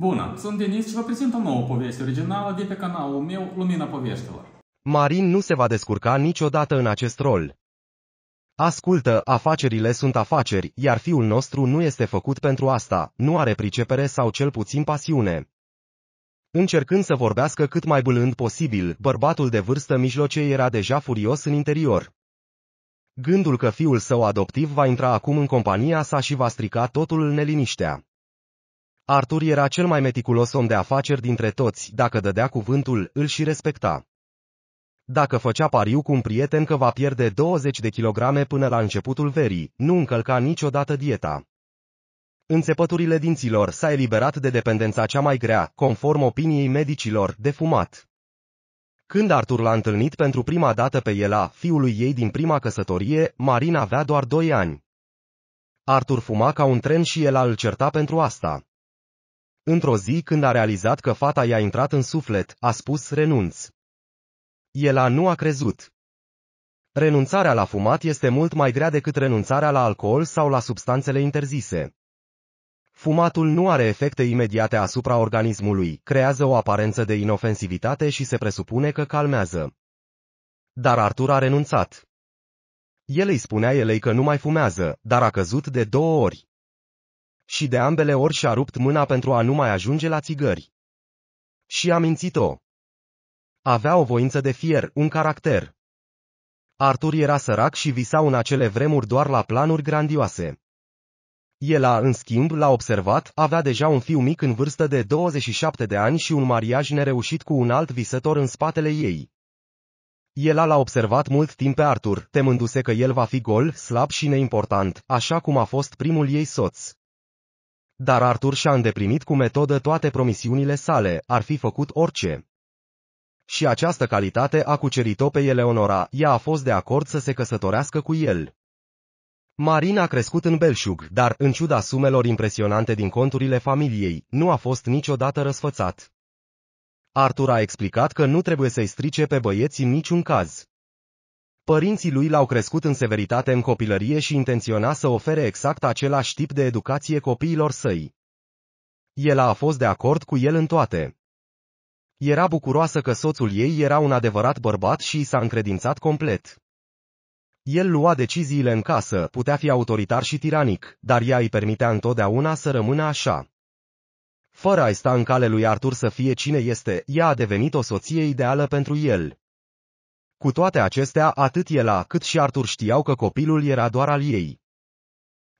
Bună, sunt Denis și vă prezint o nouă poveste originală de pe canalul meu Lumina Poveștilor. Marin nu se va descurca niciodată în acest rol. Ascultă, afacerile sunt afaceri, iar fiul nostru nu este făcut pentru asta, nu are pricepere sau cel puțin pasiune. Încercând să vorbească cât mai bâlând posibil, bărbatul de vârstă mijlocei era deja furios în interior. Gândul că fiul său adoptiv va intra acum în compania sa și va strica totul în neliniștea. Artur era cel mai meticulos om de afaceri dintre toți, dacă dădea cuvântul, îl și respecta. Dacă făcea pariu cu un prieten că va pierde 20 de kilograme până la începutul verii, nu încălca niciodată dieta. Înțepăturile dinților s-a eliberat de dependența cea mai grea, conform opiniei medicilor, de fumat. Când Artur l-a întâlnit pentru prima dată pe Ela, fiului ei din prima căsătorie, Marina avea doar 2 ani. Artur fuma ca un tren și el îl certa pentru asta. Într-o zi când a realizat că fata i-a intrat în suflet, a spus renunț. Ela nu a crezut. Renunțarea la fumat este mult mai grea decât renunțarea la alcool sau la substanțele interzise. Fumatul nu are efecte imediate asupra organismului, creează o aparență de inofensivitate și se presupune că calmează. Dar Artur a renunțat. El îi spunea elei că nu mai fumează, dar a căzut de două ori. Și de ambele ori și-a rupt mâna pentru a nu mai ajunge la țigări. Și a mințit-o. Avea o voință de fier, un caracter. Artur era sărac și visa în acele vremuri doar la planuri grandioase. El a, în schimb, l-a observat, avea deja un fiu mic în vârstă de 27 de ani și un mariaj nereușit cu un alt visător în spatele ei. El a l-a observat mult timp pe Artur, temându-se că el va fi gol, slab și neimportant, așa cum a fost primul ei soț. Dar Arthur și-a îndeplinit cu metodă toate promisiunile sale, ar fi făcut orice. Și această calitate a cucerit-o pe Eleonora, ea a fost de acord să se căsătorească cu el. Marina a crescut în belșug, dar, în ciuda sumelor impresionante din conturile familiei, nu a fost niciodată răsfățat. Arthur a explicat că nu trebuie să-i strice pe băieți în niciun caz. Părinții lui l-au crescut în severitate în copilărie și intenționa să ofere exact același tip de educație copiilor săi. El a fost de acord cu el în toate. Era bucuroasă că soțul ei era un adevărat bărbat și s-a încredințat complet. El lua deciziile în casă, putea fi autoritar și tiranic, dar ea îi permitea întotdeauna să rămână așa. Fără a-i sta în cale lui Artur să fie cine este, ea a devenit o soție ideală pentru el, cu toate acestea, atât Ela cât și Artur știau că copilul era doar al ei.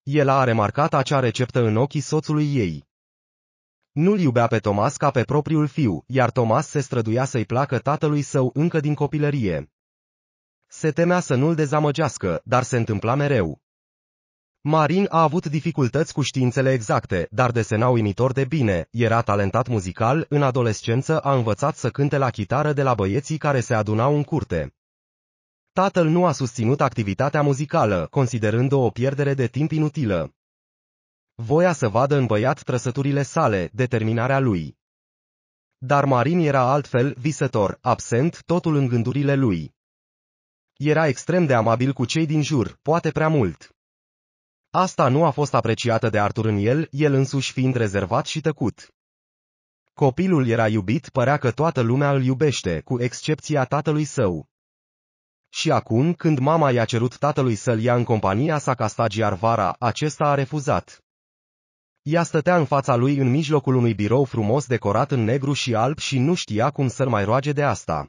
Ela a remarcat acea receptă în ochii soțului ei. Nu-l iubea pe Tomas ca pe propriul fiu, iar Tomas se străduia să-i placă tatălui său încă din copilărie. Se temea să nu-l dezamăgească, dar se întâmpla mereu. Marin a avut dificultăți cu științele exacte, dar desena uimitor de bine, era talentat muzical, în adolescență a învățat să cânte la chitară de la băieții care se adunau în curte. Tatăl nu a susținut activitatea muzicală, considerând-o o pierdere de timp inutilă. Voia să vadă în băiat trăsăturile sale, determinarea lui. Dar Marin era altfel, visător, absent, totul în gândurile lui. Era extrem de amabil cu cei din jur, poate prea mult. Asta nu a fost apreciată de Artur în el, el însuși fiind rezervat și tăcut. Copilul era iubit, părea că toată lumea îl iubește, cu excepția tatălui său. Și acum, când mama i-a cerut tatălui să-l ia în compania sa ca stagiar vara, acesta a refuzat. Ea stătea în fața lui în mijlocul unui birou frumos decorat în negru și alb și nu știa cum să-l mai roage de asta.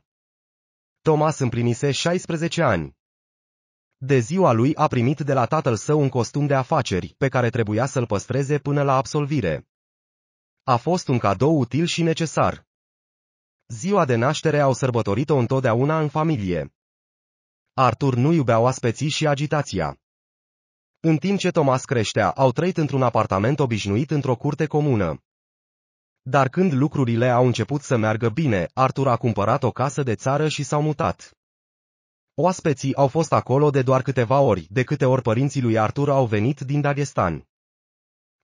Thomas împlinise 16 ani. De ziua lui a primit de la tatăl său un costum de afaceri, pe care trebuia să-l păstreze până la absolvire. A fost un cadou util și necesar. Ziua de naștere au sărbătorit-o întotdeauna în familie. Artur nu iubea oaspeții și agitația. În timp ce Thomas creștea, au trăit într-un apartament obișnuit într-o curte comună. Dar când lucrurile au început să meargă bine, Artur a cumpărat o casă de țară și s-au mutat. Oaspeții au fost acolo de doar câteva ori, de câte ori părinții lui Artur au venit din Dagestan.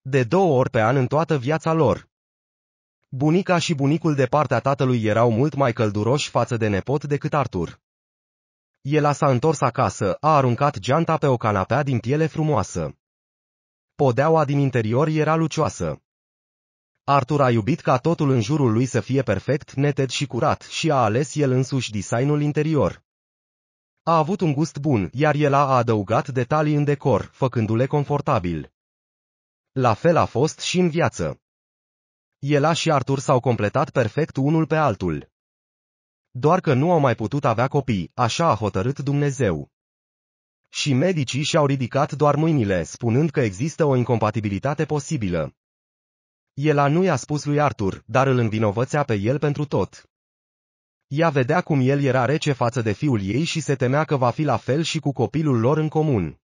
De două ori pe an în toată viața lor. Bunica și bunicul de partea tatălui erau mult mai călduroși față de nepot decât Artur. El s-a întors acasă, a aruncat geanta pe o canapea din piele frumoasă. Podeaua din interior era lucioasă. Artur a iubit ca totul în jurul lui să fie perfect, neted și curat și a ales el însuși designul interior. A avut un gust bun, iar el a adăugat detalii în decor, făcându-le confortabil. La fel a fost și în viață. Ela și Arthur s-au completat perfect unul pe altul. Doar că nu au mai putut avea copii, așa a hotărât Dumnezeu. Și medicii și-au ridicat doar mâinile, spunând că există o incompatibilitate posibilă. Ela nu i-a spus lui Arthur, dar îl învinovățea pe el pentru tot. Ea vedea cum el era rece față de fiul ei și se temea că va fi la fel și cu copilul lor în comun.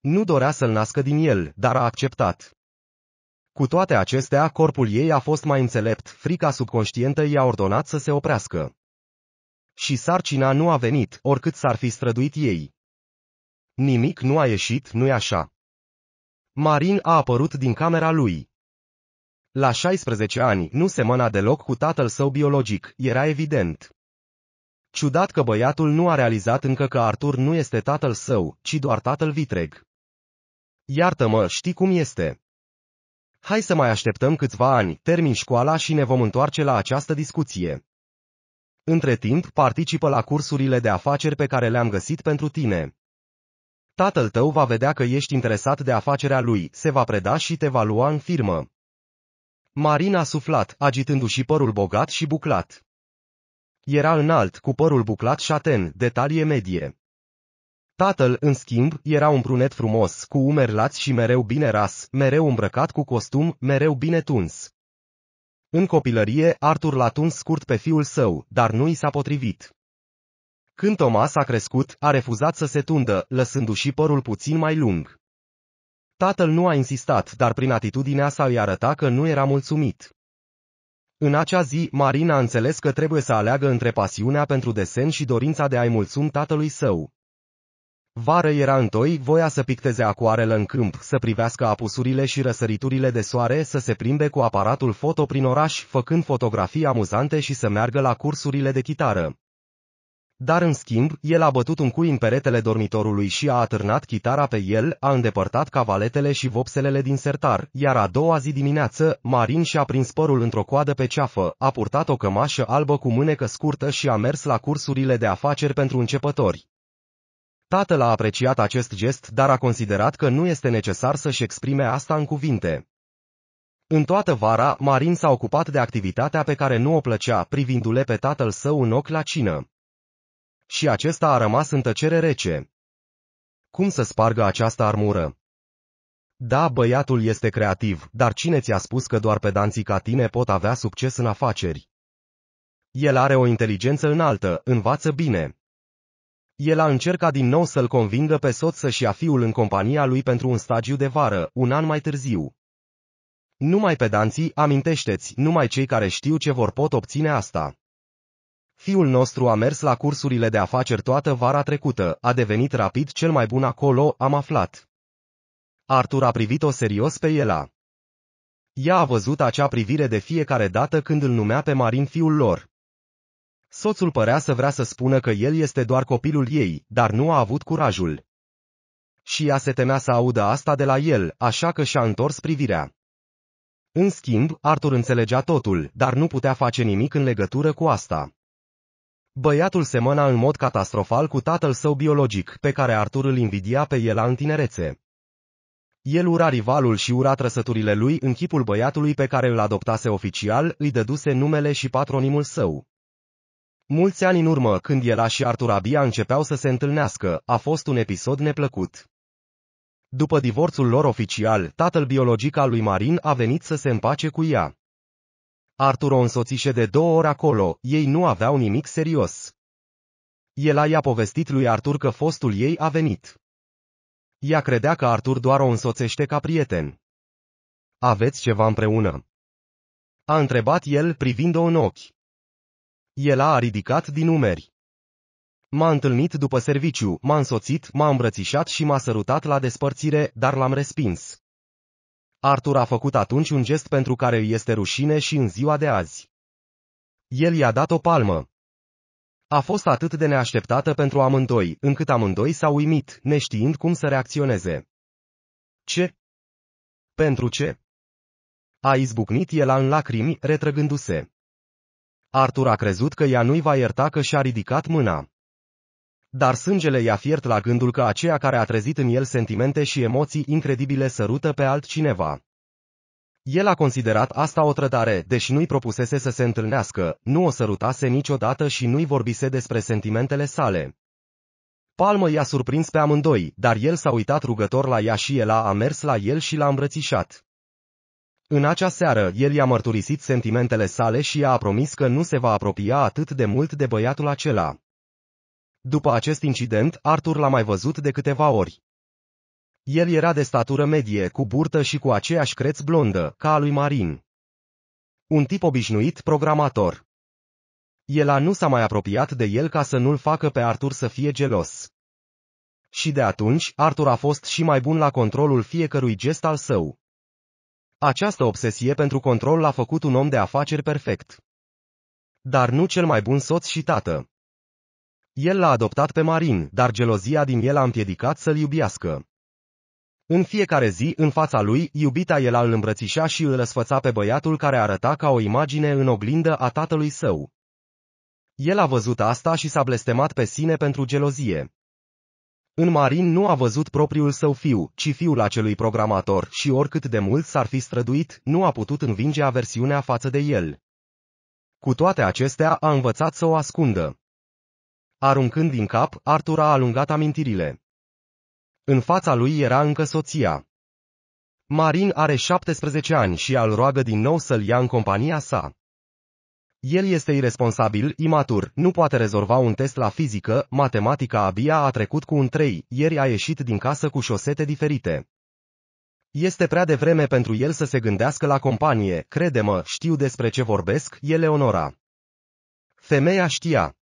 Nu dorea să-l nască din el, dar a acceptat. Cu toate acestea, corpul ei a fost mai înțelept, frica subconștientă i-a ordonat să se oprească. Și sarcina nu a venit, oricât s-ar fi străduit ei. Nimic nu a ieșit, nu-i așa. Marin a apărut din camera lui. La 16 ani, nu semăna deloc cu tatăl său biologic, era evident. Ciudat că băiatul nu a realizat încă că Artur nu este tatăl său, ci doar tatăl vitreg. Iartă-mă, știi cum este. Hai să mai așteptăm câțiva ani, termin școala și ne vom întoarce la această discuție. Între timp, participă la cursurile de afaceri pe care le-am găsit pentru tine. Tatăl tău va vedea că ești interesat de afacerea lui, se va preda și te va lua în firmă. Marin a suflat, agitându-și părul bogat și buclat. Era înalt, cu părul buclat șaten, detalie medie. Tatăl, în schimb, era un brunet frumos, cu umeri lați și mereu bine ras, mereu îmbrăcat cu costum, mereu bine tuns. În copilărie, Artur l-a tuns scurt pe fiul său, dar nu i s-a potrivit. Când Thomas a crescut, a refuzat să se tundă, lăsându-și părul puțin mai lung. Tatăl nu a insistat, dar prin atitudinea sa îi arăta că nu era mulțumit. În acea zi, Marina a înțeles că trebuie să aleagă între pasiunea pentru desen și dorința de a-i mulțumi tatălui său. Vară era întoi, voia să picteze acuarelă în câmp, să privească apusurile și răsăriturile de soare, să se plimbe cu aparatul foto prin oraș, făcând fotografii amuzante și să meargă la cursurile de chitară. Dar în schimb, el a bătut un cui în peretele dormitorului și a atârnat chitara pe el, a îndepărtat cavaletele și vopselele din sertar, iar a doua zi dimineață, Marin și-a prins părul într-o coadă pe ceafă, a purtat o cămașă albă cu mânecă scurtă și a mers la cursurile de afaceri pentru începători. Tatăl a apreciat acest gest, dar a considerat că nu este necesar să-și exprime asta în cuvinte. În toată vara, Marin s-a ocupat de activitatea pe care nu o plăcea, privindu-le pe tatăl său în ochi la cină. Și acesta a rămas în tăcere rece. Cum să spargă această armură? Da, băiatul este creativ, dar cine ți-a spus că doar pedanții ca tine pot avea succes în afaceri? El are o inteligență înaltă, învață bine. El a încercat din nou să-l convingă pe soț să-și ia fiul în compania lui pentru un stagiu de vară, un an mai târziu. Numai pedanții, amintește-ți, numai cei care știu ce vor pot obține asta. Fiul nostru a mers la cursurile de afaceri toată vara trecută, a devenit rapid cel mai bun acolo, am aflat. Artur a privit-o serios pe Ela. Ea a văzut acea privire de fiecare dată când îl numea pe Marin fiul lor. Soțul părea să vrea să spună că el este doar copilul ei, dar nu a avut curajul. Și ea se temea să audă asta de la el, așa că și-a întors privirea. În schimb, Artur înțelegea totul, dar nu putea face nimic în legătură cu asta. Băiatul semăna în mod catastrofal cu tatăl său biologic, pe care Artur îl invidia pe el în tinerețe. El ura rivalul și ura trăsăturile lui în chipul băiatului pe care îl adoptase oficial, îi dăduse numele și patronimul său. Mulți ani în urmă, când el și Artur abia începeau să se întâlnească, a fost un episod neplăcut. După divorțul lor oficial, tatăl biologic al lui Marin a venit să se împace cu ea. Arthur o însoțișe de două ori acolo, ei nu aveau nimic serios. a i-a povestit lui Arthur că fostul ei a venit. Ea credea că Arthur doar o însoțește ca prieten. Aveți ceva împreună? A întrebat el privind-o în ochi. El a ridicat din umeri. M-a întâlnit după serviciu, m-a însoțit, m-a îmbrățișat și m-a sărutat la despărțire, dar l-am respins. Arthur a făcut atunci un gest pentru care îi este rușine și în ziua de azi. El i-a dat o palmă. A fost atât de neașteptată pentru amândoi, încât amândoi s-au uimit, neștiind cum să reacționeze. Ce? Pentru ce? A izbucnit el în lacrimi, retrăgându-se. Arthur a crezut că ea nu-i va ierta că și-a ridicat mâna. Dar sângele i-a fiert la gândul că aceea care a trezit în el sentimente și emoții incredibile sărută pe altcineva. El a considerat asta o trădare, deși nu-i propusese să se întâlnească, nu o sărutase niciodată și nu-i vorbise despre sentimentele sale. Palmă i-a surprins pe amândoi, dar el s-a uitat rugător la ea și el a mers la el și l-a îmbrățișat. În acea seară, el i-a mărturisit sentimentele sale și i-a promis că nu se va apropia atât de mult de băiatul acela. După acest incident, Arthur l-a mai văzut de câteva ori. El era de statură medie, cu burtă și cu aceeași creț blondă, ca a lui Marin. Un tip obișnuit programator. El a nu s-a mai apropiat de el ca să nu-l facă pe Arthur să fie gelos. Și de atunci, Arthur a fost și mai bun la controlul fiecărui gest al său. Această obsesie pentru control l-a făcut un om de afaceri perfect. Dar nu cel mai bun soț și tată. El l-a adoptat pe Marin, dar gelozia din el a împiedicat să-l iubiască. În fiecare zi, în fața lui, iubita el îl îmbrățișa și îl răsfăța pe băiatul care arăta ca o imagine în oglindă a tatălui său. El a văzut asta și s-a blestemat pe sine pentru gelozie. În Marin nu a văzut propriul său fiu, ci fiul acelui programator și oricât de mult s-ar fi străduit, nu a putut învinge aversiunea față de el. Cu toate acestea a învățat să o ascundă. Aruncând din cap, Artur a alungat amintirile. În fața lui era încă soția. Marin are 17 ani și îl roagă din nou să-l ia în compania sa. El este irresponsabil, imatur, nu poate rezolva un test la fizică, matematica abia a trecut cu un 3, ieri a ieșit din casă cu șosete diferite. Este prea devreme pentru el să se gândească la companie, crede-mă, știu despre ce vorbesc, Eleonora. Femeia știa.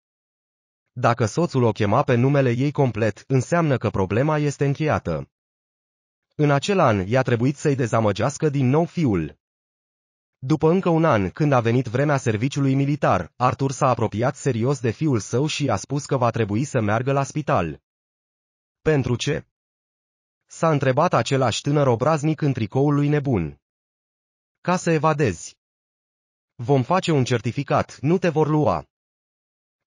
Dacă soțul o chema pe numele ei complet, înseamnă că problema este încheiată. În acel an, i-a trebuit să-i dezamăgească din nou fiul. După încă un an, când a venit vremea serviciului militar, Arthur s-a apropiat serios de fiul său și a spus că va trebui să meargă la spital. Pentru ce? S-a întrebat același tânăr obraznic în tricoul lui nebun. Ca să evadezi. Vom face un certificat, nu te vor lua.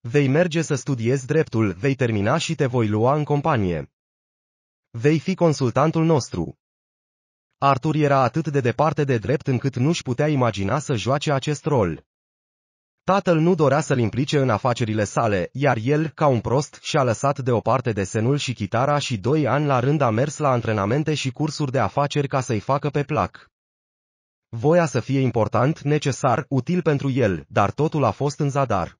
Vei merge să studiezi dreptul, vei termina și te voi lua în companie. Vei fi consultantul nostru. Arthur era atât de departe de drept încât nu-și putea imagina să joace acest rol. Tatăl nu dorea să-l implice în afacerile sale, iar el, ca un prost, și-a lăsat deoparte desenul și chitara și doi ani la rând a mers la antrenamente și cursuri de afaceri ca să-i facă pe plac. Voia să fie important, necesar, util pentru el, dar totul a fost în zadar.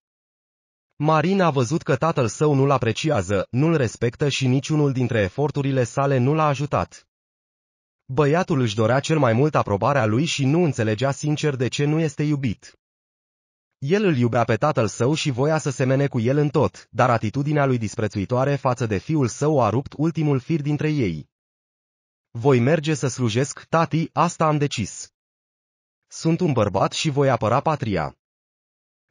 Marin a văzut că tatăl său nu-l apreciază, nu-l respectă și niciunul dintre eforturile sale nu l-a ajutat. Băiatul își dorea cel mai mult aprobarea lui și nu înțelegea sincer de ce nu este iubit. El îl iubea pe tatăl său și voia să semene cu el în tot, dar atitudinea lui disprețuitoare față de fiul său a rupt ultimul fir dintre ei. Voi merge să slujesc, tati, asta am decis. Sunt un bărbat și voi apăra patria.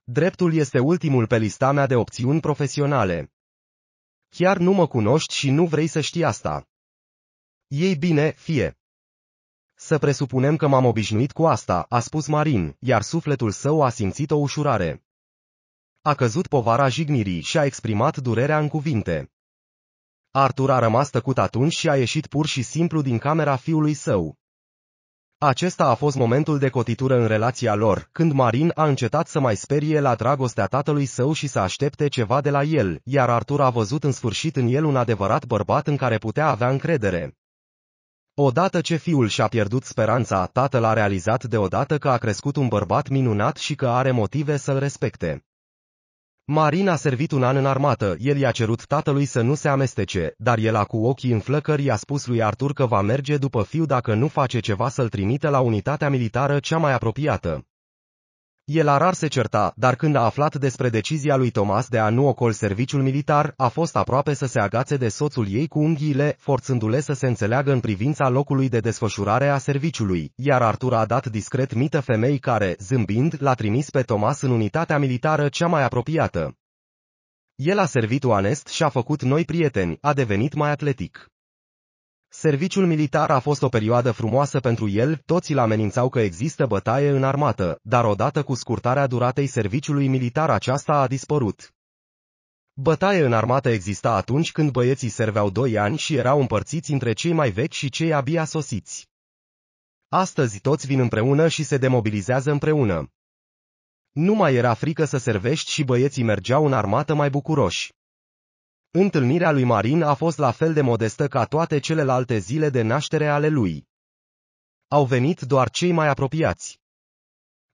Dreptul este ultimul pe lista mea de opțiuni profesionale. Chiar nu mă cunoști și nu vrei să știi asta. Ei bine, fie. Să presupunem că m-am obișnuit cu asta, a spus Marin, iar sufletul său a simțit o ușurare. A căzut povara jignirii și a exprimat durerea în cuvinte. Artur a rămas tăcut atunci și a ieșit pur și simplu din camera fiului său. Acesta a fost momentul de cotitură în relația lor, când Marin a încetat să mai sperie la dragostea tatălui său și să aștepte ceva de la el, iar Artur a văzut în sfârșit în el un adevărat bărbat în care putea avea încredere. Odată ce fiul și-a pierdut speranța, tatăl a realizat deodată că a crescut un bărbat minunat și că are motive să-l respecte. Marin a servit un an în armată, el i-a cerut tatălui să nu se amestece, dar el a cu ochii în flăcări i-a spus lui Artur că va merge după fiu dacă nu face ceva să-l trimite la unitatea militară cea mai apropiată. El rar se certa, dar când a aflat despre decizia lui Thomas de a nu ocol serviciul militar, a fost aproape să se agațe de soțul ei cu unghiile, forțându-le să se înțeleagă în privința locului de desfășurare a serviciului, iar Artur a dat discret mită femei care, zâmbind, l-a trimis pe Thomas în unitatea militară cea mai apropiată. El a servit oanest și a făcut noi prieteni, a devenit mai atletic. Serviciul militar a fost o perioadă frumoasă pentru el, toți îl amenințau că există bătaie în armată, dar odată cu scurtarea duratei serviciului militar aceasta a dispărut. Bătaie în armată exista atunci când băieții serveau doi ani și erau împărțiți între cei mai vechi și cei abia sosiți. Astăzi toți vin împreună și se demobilizează împreună. Nu mai era frică să servești și băieții mergeau în armată mai bucuroși. Întâlnirea lui Marin a fost la fel de modestă ca toate celelalte zile de naștere ale lui. Au venit doar cei mai apropiați.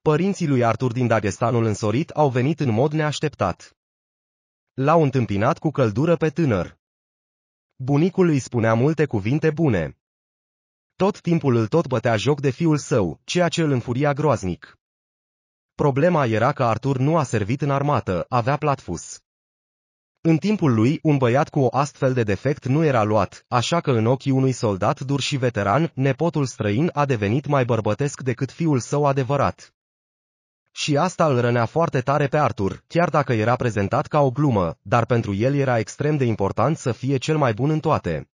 Părinții lui Artur din Dagestanul însorit au venit în mod neașteptat. L-au întâmpinat cu căldură pe tânăr. Bunicul îi spunea multe cuvinte bune. Tot timpul îl tot bătea joc de fiul său, ceea ce îl înfuria groaznic. Problema era că Artur nu a servit în armată, avea platfus. În timpul lui, un băiat cu o astfel de defect nu era luat, așa că în ochii unui soldat dur și veteran, nepotul străin a devenit mai bărbătesc decât fiul său adevărat. Și asta îl rănea foarte tare pe Arthur, chiar dacă era prezentat ca o glumă, dar pentru el era extrem de important să fie cel mai bun în toate.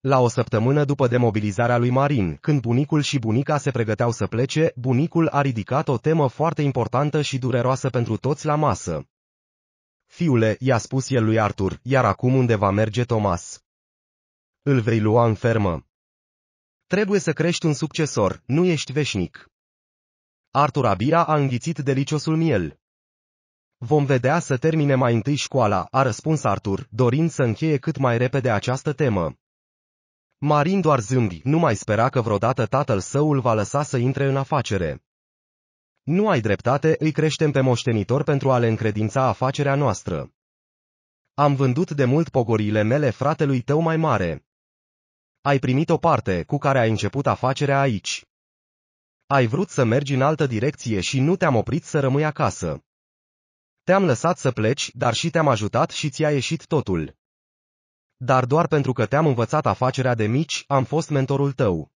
La o săptămână după demobilizarea lui Marin, când bunicul și bunica se pregăteau să plece, bunicul a ridicat o temă foarte importantă și dureroasă pentru toți la masă. Fiule, i-a spus el lui Artur, iar acum unde va merge Thomas? Îl vei lua în fermă. Trebuie să crești un succesor, nu ești veșnic. Artur abia a înghițit deliciosul miel. Vom vedea să termine mai întâi școala, a răspuns Artur, dorind să încheie cât mai repede această temă. Marin doar zâmbi, nu mai spera că vreodată tatăl său îl va lăsa să intre în afacere. Nu ai dreptate, îi creștem pe moștenitor pentru a le încredința afacerea noastră. Am vândut de mult pogorile mele fratelui tău mai mare. Ai primit o parte cu care ai început afacerea aici. Ai vrut să mergi în altă direcție și nu te-am oprit să rămâi acasă. Te-am lăsat să pleci, dar și te-am ajutat și ți-a ieșit totul. Dar doar pentru că te-am învățat afacerea de mici, am fost mentorul tău.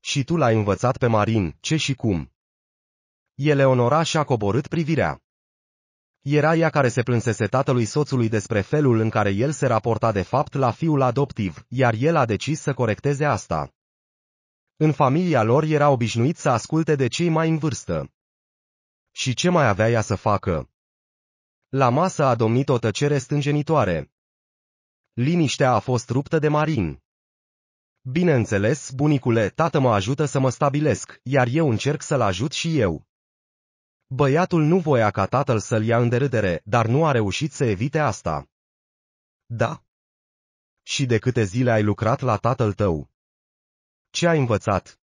Și tu l-ai învățat pe Marin, ce și cum. Eleonora și-a coborât privirea. Era ea care se plânsese tatălui soțului despre felul în care el se raporta de fapt la fiul adoptiv, iar el a decis să corecteze asta. În familia lor era obișnuit să asculte de cei mai în vârstă. Și ce mai avea ea să facă? La masă a domnit o tăcere stânjenitoare. Liniștea a fost ruptă de marin. Bineînțeles, bunicule, tată mă ajută să mă stabilesc, iar eu încerc să-l ajut și eu. Băiatul nu voia ca tatăl să-l ia în derâdere, dar nu a reușit să evite asta. Da. Și de câte zile ai lucrat la tatăl tău? Ce ai învățat?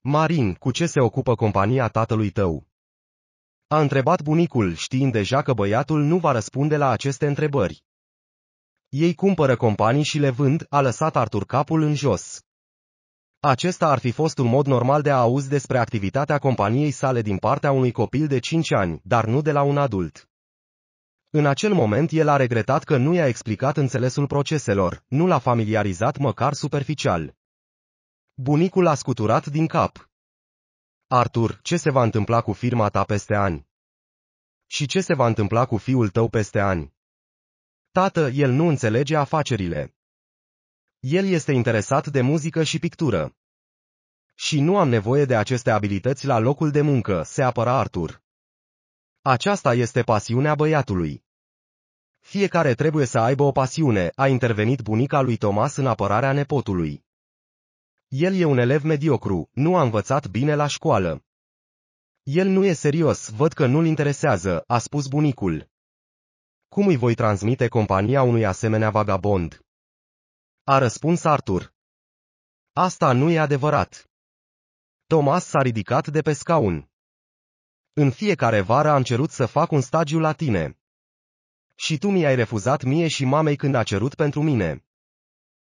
Marin, cu ce se ocupă compania tatălui tău? A întrebat bunicul, știind deja că băiatul nu va răspunde la aceste întrebări. Ei cumpără companii și le vând, a lăsat Artur capul în jos. Acesta ar fi fost un mod normal de a auzi despre activitatea companiei sale din partea unui copil de 5 ani, dar nu de la un adult. În acel moment el a regretat că nu i-a explicat înțelesul proceselor, nu l-a familiarizat măcar superficial. Bunicul a scuturat din cap. Artur, ce se va întâmpla cu firma ta peste ani? Și ce se va întâmpla cu fiul tău peste ani? Tată, el nu înțelege afacerile. El este interesat de muzică și pictură. Și nu am nevoie de aceste abilități la locul de muncă, se apăra Arthur. Aceasta este pasiunea băiatului. Fiecare trebuie să aibă o pasiune, a intervenit bunica lui Thomas în apărarea nepotului. El e un elev mediocru, nu a învățat bine la școală. El nu e serios, văd că nu-l interesează, a spus bunicul. Cum îi voi transmite compania unui asemenea vagabond? a răspuns Arthur. Asta nu e adevărat. Thomas s-a ridicat de pe scaun. În fiecare vară am cerut să fac un stagiu la tine. Și tu mi-ai refuzat mie și mamei când a cerut pentru mine.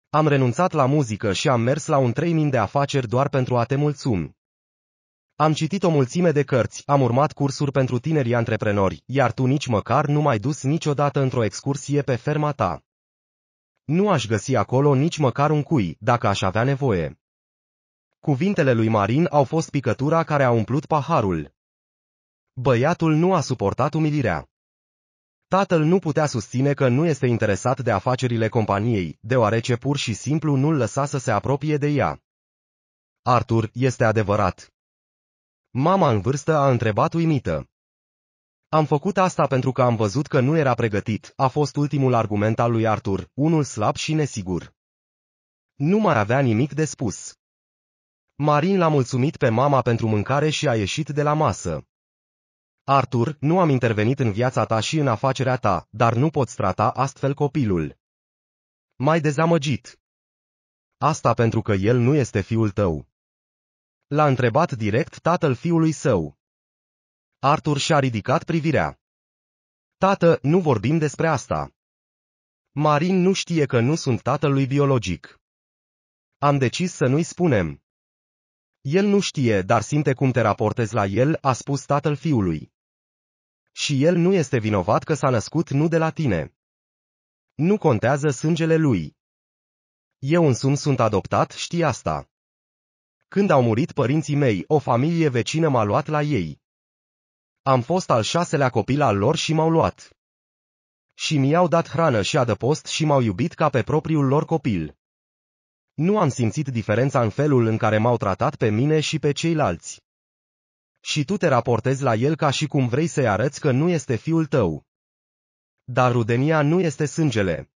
Am renunțat la muzică și am mers la un training de afaceri doar pentru a te mulțumi. Am citit o mulțime de cărți, am urmat cursuri pentru tinerii antreprenori, iar tu nici măcar nu m-ai dus niciodată într-o excursie pe ferma ta. Nu aș găsi acolo nici măcar un cui, dacă aș avea nevoie. Cuvintele lui Marin au fost picătura care a umplut paharul. Băiatul nu a suportat umilirea. Tatăl nu putea susține că nu este interesat de afacerile companiei, deoarece pur și simplu nu-l lăsa să se apropie de ea. Arthur, este adevărat. Mama în vârstă a întrebat uimită. Am făcut asta pentru că am văzut că nu era pregătit, a fost ultimul argument al lui Arthur, unul slab și nesigur. Nu mai avea nimic de spus. Marin l-a mulțumit pe mama pentru mâncare și a ieșit de la masă. Arthur, nu am intervenit în viața ta și în afacerea ta, dar nu poți trata astfel copilul. Mai dezamăgit. Asta pentru că el nu este fiul tău. L-a întrebat direct tatăl fiului său. Arthur și-a ridicat privirea. Tată, nu vorbim despre asta. Marin nu știe că nu sunt tatălui biologic. Am decis să nu-i spunem. El nu știe, dar simte cum te raportezi la el, a spus tatăl fiului. Și el nu este vinovat că s-a născut nu de la tine. Nu contează sângele lui. Eu însumi sunt adoptat, știi asta. Când au murit părinții mei, o familie vecină m-a luat la ei. Am fost al șaselea copil al lor și m-au luat. Și mi-au dat hrană și adăpost și m-au iubit ca pe propriul lor copil. Nu am simțit diferența în felul în care m-au tratat pe mine și pe ceilalți. Și tu te raportezi la el ca și cum vrei să-i arăți că nu este fiul tău. Dar rudenia nu este sângele.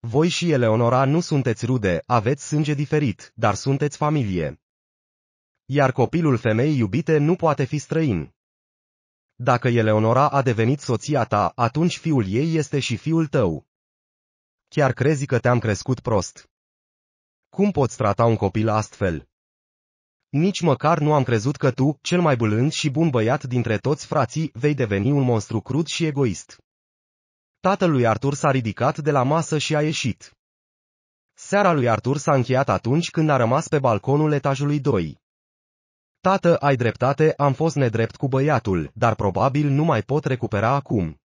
Voi și Eleonora nu sunteți rude, aveți sânge diferit, dar sunteți familie. Iar copilul femeii iubite nu poate fi străin. Dacă Eleonora a devenit soția ta, atunci fiul ei este și fiul tău. Chiar crezi că te-am crescut prost? Cum poți trata un copil astfel? Nici măcar nu am crezut că tu, cel mai bulând și bun băiat dintre toți frații, vei deveni un monstru crud și egoist. Tatăl lui Artur s-a ridicat de la masă și a ieșit. Seara lui Artur s-a încheiat atunci când a rămas pe balconul etajului 2. Tată, ai dreptate, am fost nedrept cu băiatul, dar probabil nu mai pot recupera acum.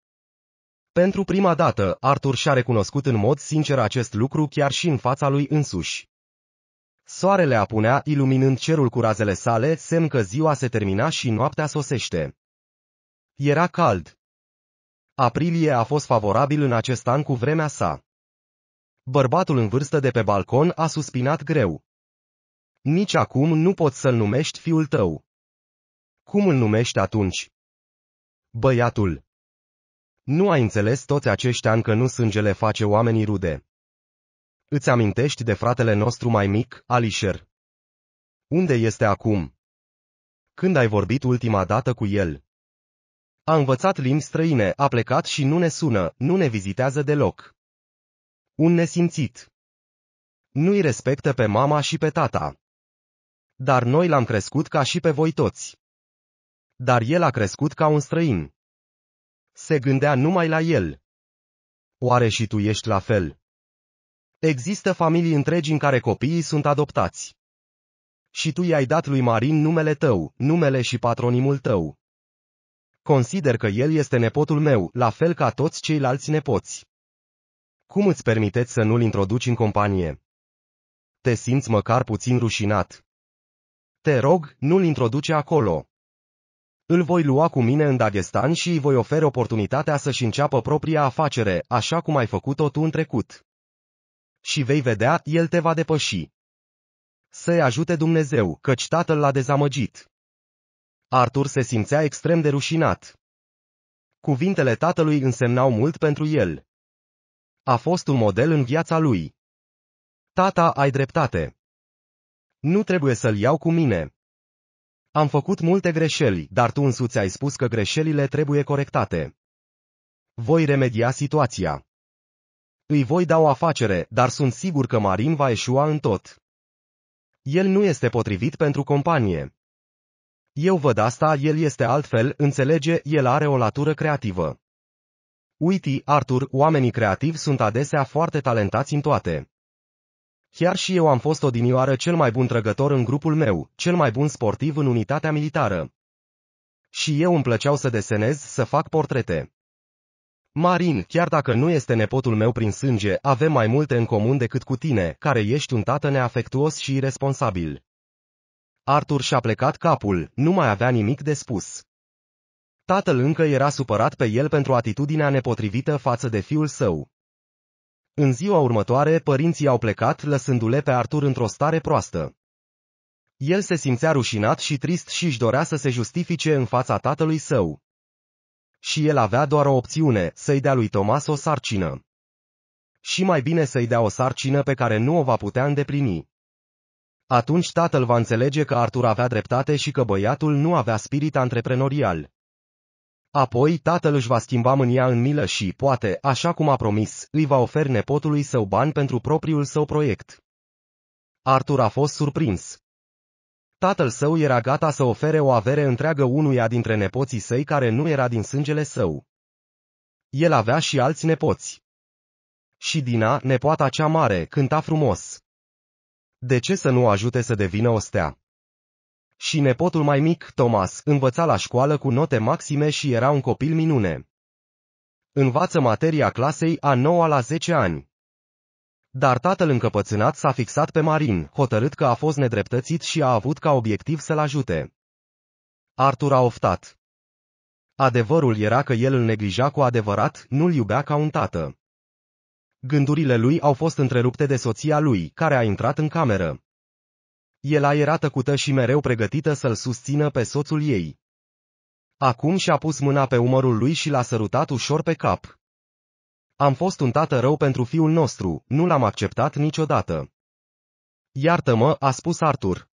Pentru prima dată, Arthur și-a recunoscut în mod sincer acest lucru chiar și în fața lui însuși. Soarele apunea, iluminând cerul cu razele sale, semn că ziua se termina și noaptea sosește. Era cald. Aprilie a fost favorabil în acest an cu vremea sa. Bărbatul în vârstă de pe balcon a suspinat greu. Nici acum nu poți să-l numești fiul tău. Cum îl numești atunci? Băiatul. Nu ai înțeles toți acești ani că nu sângele face oamenii rude. Îți amintești de fratele nostru mai mic, Alisher? Unde este acum? Când ai vorbit ultima dată cu el? A învățat limbi străine, a plecat și nu ne sună, nu ne vizitează deloc. Un nesimțit. Nu-i respectă pe mama și pe tata dar noi l-am crescut ca și pe voi toți. Dar el a crescut ca un străin. Se gândea numai la el. Oare și tu ești la fel? Există familii întregi în care copiii sunt adoptați. Și tu i-ai dat lui Marin numele tău, numele și patronimul tău. Consider că el este nepotul meu, la fel ca toți ceilalți nepoți. Cum îți permiteți să nu-l introduci în companie? Te simți măcar puțin rușinat. Te rog, nu-l introduce acolo. Îl voi lua cu mine în Dagestan și îi voi oferi oportunitatea să-și înceapă propria afacere, așa cum ai făcut-o tu în trecut. Și vei vedea, el te va depăși. Să-i ajute Dumnezeu, căci tatăl l-a dezamăgit. Arthur se simțea extrem de rușinat. Cuvintele tatălui însemnau mult pentru el. A fost un model în viața lui. Tata, ai dreptate. Nu trebuie să-l iau cu mine. Am făcut multe greșeli, dar tu însuți ai spus că greșelile trebuie corectate. Voi remedia situația. Îi voi da o afacere, dar sunt sigur că Marin va eșua în tot. El nu este potrivit pentru companie. Eu văd asta, el este altfel, înțelege, el are o latură creativă. Uiti, Arthur, oamenii creativi sunt adesea foarte talentați în toate. Chiar și eu am fost odinioară cel mai bun trăgător în grupul meu, cel mai bun sportiv în unitatea militară. Și eu îmi plăceau să desenez, să fac portrete. Marin, chiar dacă nu este nepotul meu prin sânge, avem mai multe în comun decât cu tine, care ești un tată neafectuos și irresponsabil. Arthur și-a plecat capul, nu mai avea nimic de spus. Tatăl încă era supărat pe el pentru atitudinea nepotrivită față de fiul său. În ziua următoare, părinții au plecat, lăsându-le pe Artur într-o stare proastă. El se simțea rușinat și trist și își dorea să se justifice în fața tatălui său. Și el avea doar o opțiune, să-i dea lui Tomas o sarcină. Și mai bine să-i dea o sarcină pe care nu o va putea îndeplini. Atunci tatăl va înțelege că Artur avea dreptate și că băiatul nu avea spirit antreprenorial. Apoi tatăl își va schimba mânia în milă și, poate, așa cum a promis, îi va oferi nepotului său bani pentru propriul său proiect. Arthur a fost surprins. Tatăl său era gata să ofere o avere întreagă unuia dintre nepoții săi care nu era din sângele său. El avea și alți nepoți. Și Dina, nepoata cea mare, cânta frumos. De ce să nu ajute să devină o stea? Și nepotul mai mic, Thomas, învăța la școală cu note maxime și era un copil minune. Învață materia clasei a 9 la 10 ani. Dar tatăl încăpățânat s-a fixat pe Marin, hotărât că a fost nedreptățit și a avut ca obiectiv să-l ajute. Artur a oftat. Adevărul era că el îl neglija cu adevărat, nu-l iubea ca un tată. Gândurile lui au fost întrerupte de soția lui, care a intrat în cameră. Ela era tăcută și mereu pregătită să-l susțină pe soțul ei. Acum și-a pus mâna pe umărul lui și l-a sărutat ușor pe cap. Am fost un tată rău pentru fiul nostru, nu l-am acceptat niciodată. Iartă-mă, a spus Arthur.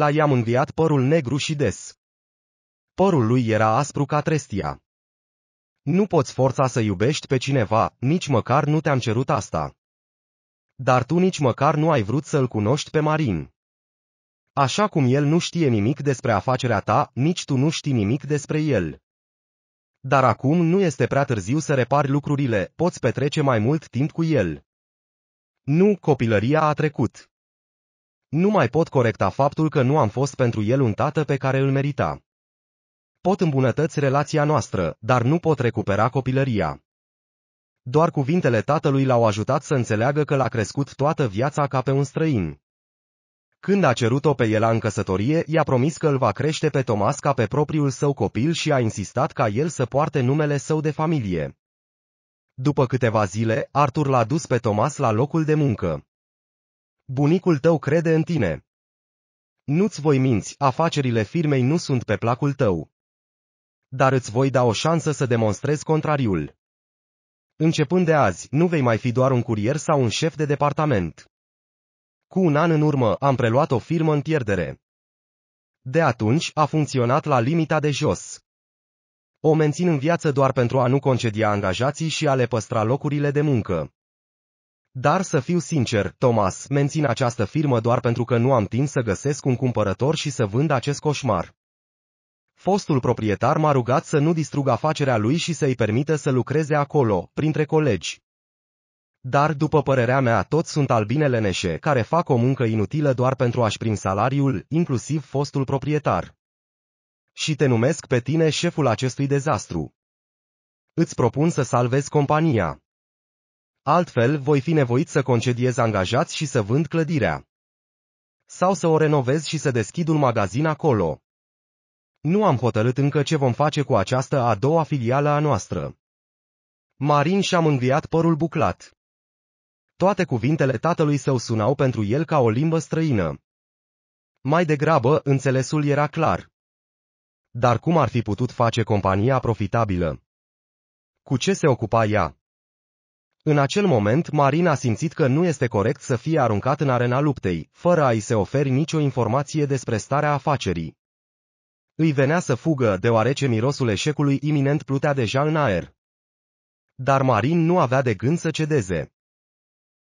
a i-a înviat părul negru și des. Părul lui era aspru ca trestia. Nu poți forța să iubești pe cineva, nici măcar nu te-am cerut asta. Dar tu nici măcar nu ai vrut să-l cunoști pe Marin. Așa cum el nu știe nimic despre afacerea ta, nici tu nu știi nimic despre el. Dar acum nu este prea târziu să repari lucrurile, poți petrece mai mult timp cu el. Nu, copilăria a trecut. Nu mai pot corecta faptul că nu am fost pentru el un tată pe care îl merita. Pot îmbunătăți relația noastră, dar nu pot recupera copilăria. Doar cuvintele tatălui l-au ajutat să înțeleagă că l-a crescut toată viața ca pe un străin. Când a cerut-o pe el în căsătorie, i-a promis că îl va crește pe Tomas ca pe propriul său copil și a insistat ca el să poarte numele său de familie. După câteva zile, Arthur l-a dus pe Tomas la locul de muncă. Bunicul tău crede în tine. Nu-ți voi minți, afacerile firmei nu sunt pe placul tău. Dar îți voi da o șansă să demonstrezi contrariul. Începând de azi, nu vei mai fi doar un curier sau un șef de departament. Cu un an în urmă, am preluat o firmă în pierdere. De atunci, a funcționat la limita de jos. O mențin în viață doar pentru a nu concedia angajații și a le păstra locurile de muncă. Dar să fiu sincer, Thomas, mențin această firmă doar pentru că nu am timp să găsesc un cumpărător și să vând acest coșmar. Fostul proprietar m-a rugat să nu distrug afacerea lui și să-i permită să lucreze acolo, printre colegi. Dar, după părerea mea, toți sunt albine leneșe care fac o muncă inutilă doar pentru a-și primi salariul, inclusiv fostul proprietar. Și te numesc pe tine șeful acestui dezastru. Îți propun să salvezi compania. Altfel, voi fi nevoit să concediez angajați și să vând clădirea. Sau să o renovez și să deschid un magazin acolo. Nu am hotărât încă ce vom face cu această a doua filială a noastră. Marin și-a mângâiat părul buclat. Toate cuvintele tatălui său sunau pentru el ca o limbă străină. Mai degrabă, înțelesul era clar. Dar cum ar fi putut face compania profitabilă? Cu ce se ocupa ea? În acel moment, Marin a simțit că nu este corect să fie aruncat în arena luptei, fără a-i se oferi nicio informație despre starea afacerii. Îi venea să fugă deoarece mirosul eșecului iminent plutea deja în aer. Dar Marin nu avea de gând să cedeze.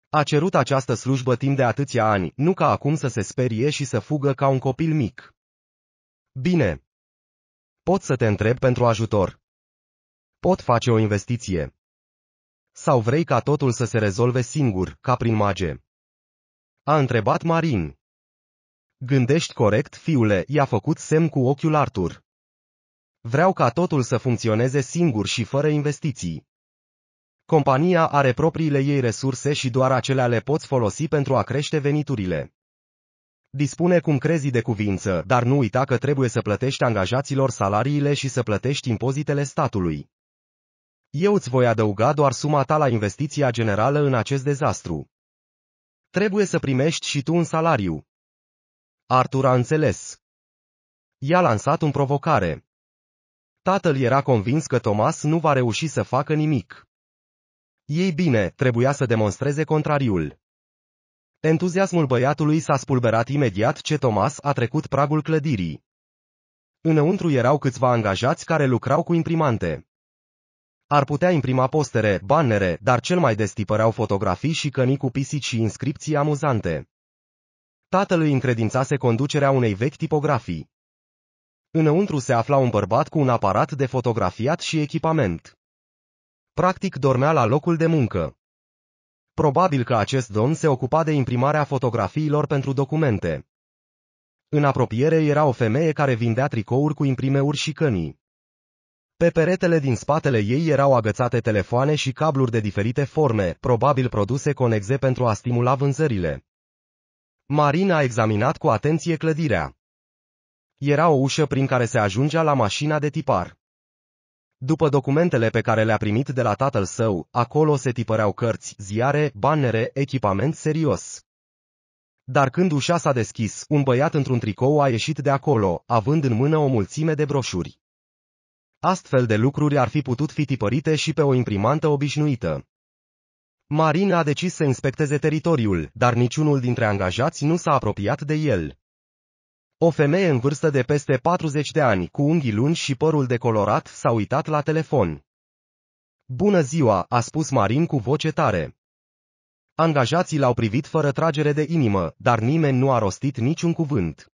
A cerut această slujbă timp de atâția ani, nu ca acum să se sperie și să fugă ca un copil mic. Bine. Pot să te întreb pentru ajutor. Pot face o investiție. Sau vrei ca totul să se rezolve singur, ca prin mage? A întrebat Marin. Gândești corect, fiule, i-a făcut semn cu ochiul Arthur. Vreau ca totul să funcționeze singur și fără investiții. Compania are propriile ei resurse și doar acelea le poți folosi pentru a crește veniturile. Dispune cum crezi de cuvință, dar nu uita că trebuie să plătești angajaților salariile și să plătești impozitele statului. Eu îți voi adăuga doar suma ta la investiția generală în acest dezastru. Trebuie să primești și tu un salariu. Arthur a înțeles. I-a lansat un provocare. Tatăl era convins că Thomas nu va reuși să facă nimic. Ei bine, trebuia să demonstreze contrariul. Entuziasmul băiatului s-a spulberat imediat ce Thomas a trecut pragul clădirii. Înăuntru erau câțiva angajați care lucrau cu imprimante. Ar putea imprima postere, bannere, dar cel mai des tipăreau fotografii și cănii cu pisici și inscripții amuzante. Tatălui încredințase conducerea unei vechi tipografii. Înăuntru se afla un bărbat cu un aparat de fotografiat și echipament. Practic dormea la locul de muncă. Probabil că acest domn se ocupa de imprimarea fotografiilor pentru documente. În apropiere era o femeie care vindea tricouri cu imprimeuri și cănii. Pe peretele din spatele ei erau agățate telefoane și cabluri de diferite forme, probabil produse conexe pentru a stimula vânzările. Marina a examinat cu atenție clădirea. Era o ușă prin care se ajungea la mașina de tipar. După documentele pe care le-a primit de la tatăl său, acolo se tipăreau cărți, ziare, banere, echipament serios. Dar când ușa s-a deschis, un băiat într-un tricou a ieșit de acolo, având în mână o mulțime de broșuri. Astfel de lucruri ar fi putut fi tipărite și pe o imprimantă obișnuită. Marin a decis să inspecteze teritoriul, dar niciunul dintre angajați nu s-a apropiat de el. O femeie în vârstă de peste 40 de ani, cu unghii lungi și părul decolorat, s-a uitat la telefon. Bună ziua, a spus Marin cu voce tare. Angajații l-au privit fără tragere de inimă, dar nimeni nu a rostit niciun cuvânt.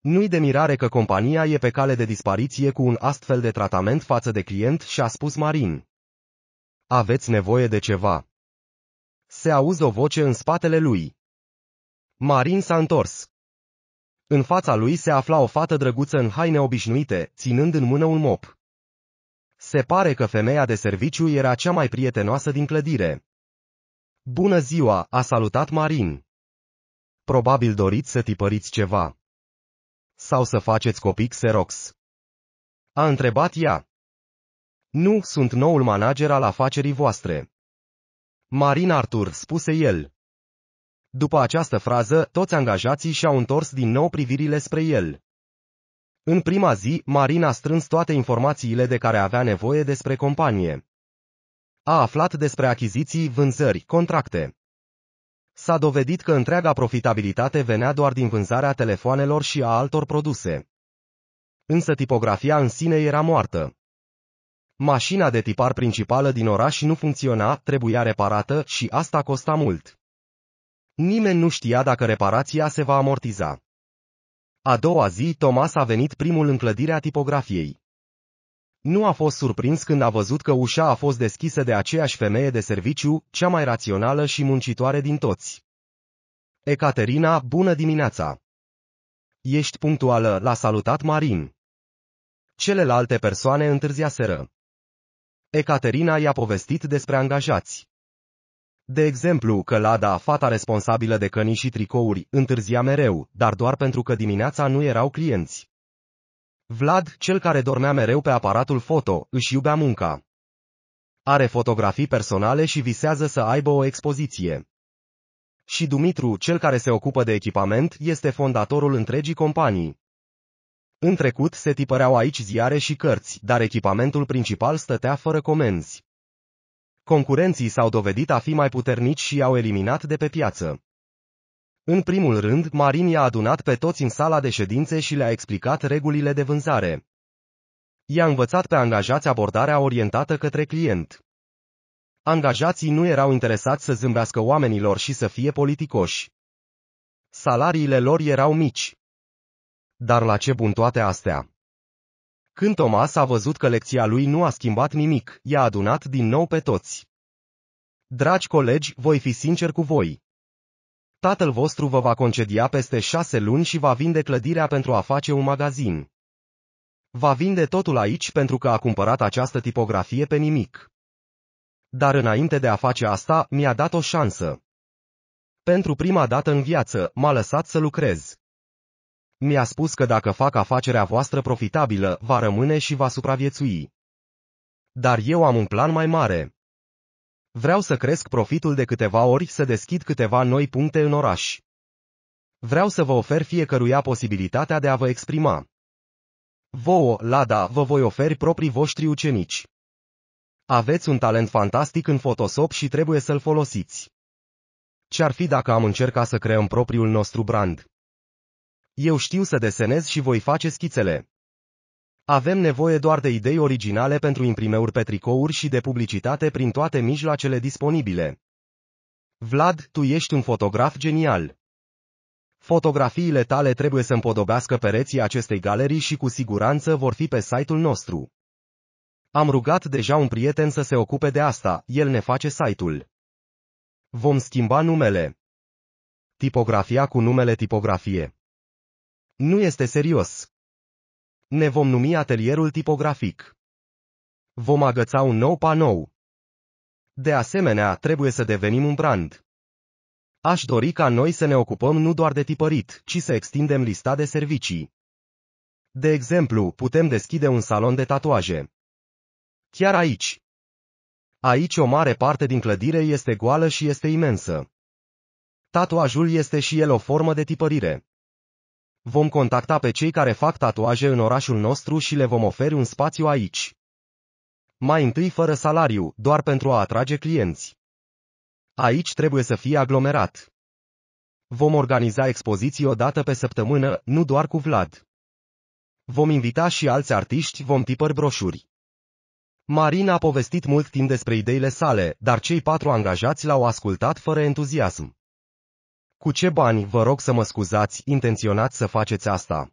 Nu-i de mirare că compania e pe cale de dispariție cu un astfel de tratament față de client și a spus Marin. Aveți nevoie de ceva se auzi o voce în spatele lui. Marin s-a întors. În fața lui se afla o fată drăguță în haine obișnuite, ținând în mână un mop. Se pare că femeia de serviciu era cea mai prietenoasă din clădire. Bună ziua, a salutat Marin. Probabil doriți să tipăriți ceva. Sau să faceți copii Xerox. A întrebat ea. Nu, sunt noul manager al afacerii voastre. Marin Arthur, spuse el. După această frază, toți angajații și-au întors din nou privirile spre el. În prima zi, Marin a strâns toate informațiile de care avea nevoie despre companie. A aflat despre achiziții, vânzări, contracte. S-a dovedit că întreaga profitabilitate venea doar din vânzarea telefoanelor și a altor produse. Însă tipografia în sine era moartă. Mașina de tipar principală din oraș nu funcționa, trebuia reparată și asta costa mult. Nimeni nu știa dacă reparația se va amortiza. A doua zi, Thomas a venit primul în clădirea tipografiei. Nu a fost surprins când a văzut că ușa a fost deschisă de aceeași femeie de serviciu, cea mai rațională și muncitoare din toți. Ecaterina, bună dimineața! Ești punctuală, l-a salutat Marin. Celelalte persoane întârziaseră. Ecaterina i-a povestit despre angajați. De exemplu, că Lada, fata responsabilă de căni și tricouri, întârzia mereu, dar doar pentru că dimineața nu erau clienți. Vlad, cel care dormea mereu pe aparatul foto, își iubea munca. Are fotografii personale și visează să aibă o expoziție. Și Dumitru, cel care se ocupă de echipament, este fondatorul întregii companii. În trecut se tipăreau aici ziare și cărți, dar echipamentul principal stătea fără comenzi. Concurenții s-au dovedit a fi mai puternici și i-au eliminat de pe piață. În primul rând, Marin i-a adunat pe toți în sala de ședințe și le-a explicat regulile de vânzare. I-a învățat pe angajați abordarea orientată către client. Angajații nu erau interesați să zâmbească oamenilor și să fie politicoși. Salariile lor erau mici. Dar la ce bun toate astea? Când Thomas a văzut că lecția lui nu a schimbat nimic, i-a adunat din nou pe toți. Dragi colegi, voi fi sincer cu voi. Tatăl vostru vă va concedia peste șase luni și va vinde clădirea pentru a face un magazin. Va vinde totul aici pentru că a cumpărat această tipografie pe nimic. Dar înainte de a face asta, mi-a dat o șansă. Pentru prima dată în viață, m-a lăsat să lucrez. Mi-a spus că dacă fac afacerea voastră profitabilă, va rămâne și va supraviețui. Dar eu am un plan mai mare. Vreau să cresc profitul de câteva ori, să deschid câteva noi puncte în oraș. Vreau să vă ofer fiecăruia posibilitatea de a vă exprima. Vouă, Lada, vă voi oferi proprii voștri ucenici. Aveți un talent fantastic în Photoshop și trebuie să-l folosiți. Ce-ar fi dacă am încercat să creăm propriul nostru brand? Eu știu să desenez și voi face schițele. Avem nevoie doar de idei originale pentru imprimeuri pe tricouri și de publicitate prin toate mijloacele disponibile. Vlad, tu ești un fotograf genial. Fotografiile tale trebuie să împodobească pereții acestei galerii și cu siguranță vor fi pe site-ul nostru. Am rugat deja un prieten să se ocupe de asta, el ne face site-ul. Vom schimba numele. Tipografia cu numele tipografie. Nu este serios. Ne vom numi atelierul tipografic. Vom agăța un nou panou. De asemenea, trebuie să devenim un brand. Aș dori ca noi să ne ocupăm nu doar de tipărit, ci să extindem lista de servicii. De exemplu, putem deschide un salon de tatuaje. Chiar aici. Aici o mare parte din clădire este goală și este imensă. Tatuajul este și el o formă de tipărire. Vom contacta pe cei care fac tatuaje în orașul nostru și le vom oferi un spațiu aici. Mai întâi fără salariu, doar pentru a atrage clienți. Aici trebuie să fie aglomerat. Vom organiza expoziții o dată pe săptămână, nu doar cu Vlad. Vom invita și alți artiști, vom tipări broșuri. Marina a povestit mult timp despre ideile sale, dar cei patru angajați l-au ascultat fără entuziasm. Cu ce bani vă rog să mă scuzați, intenționați să faceți asta?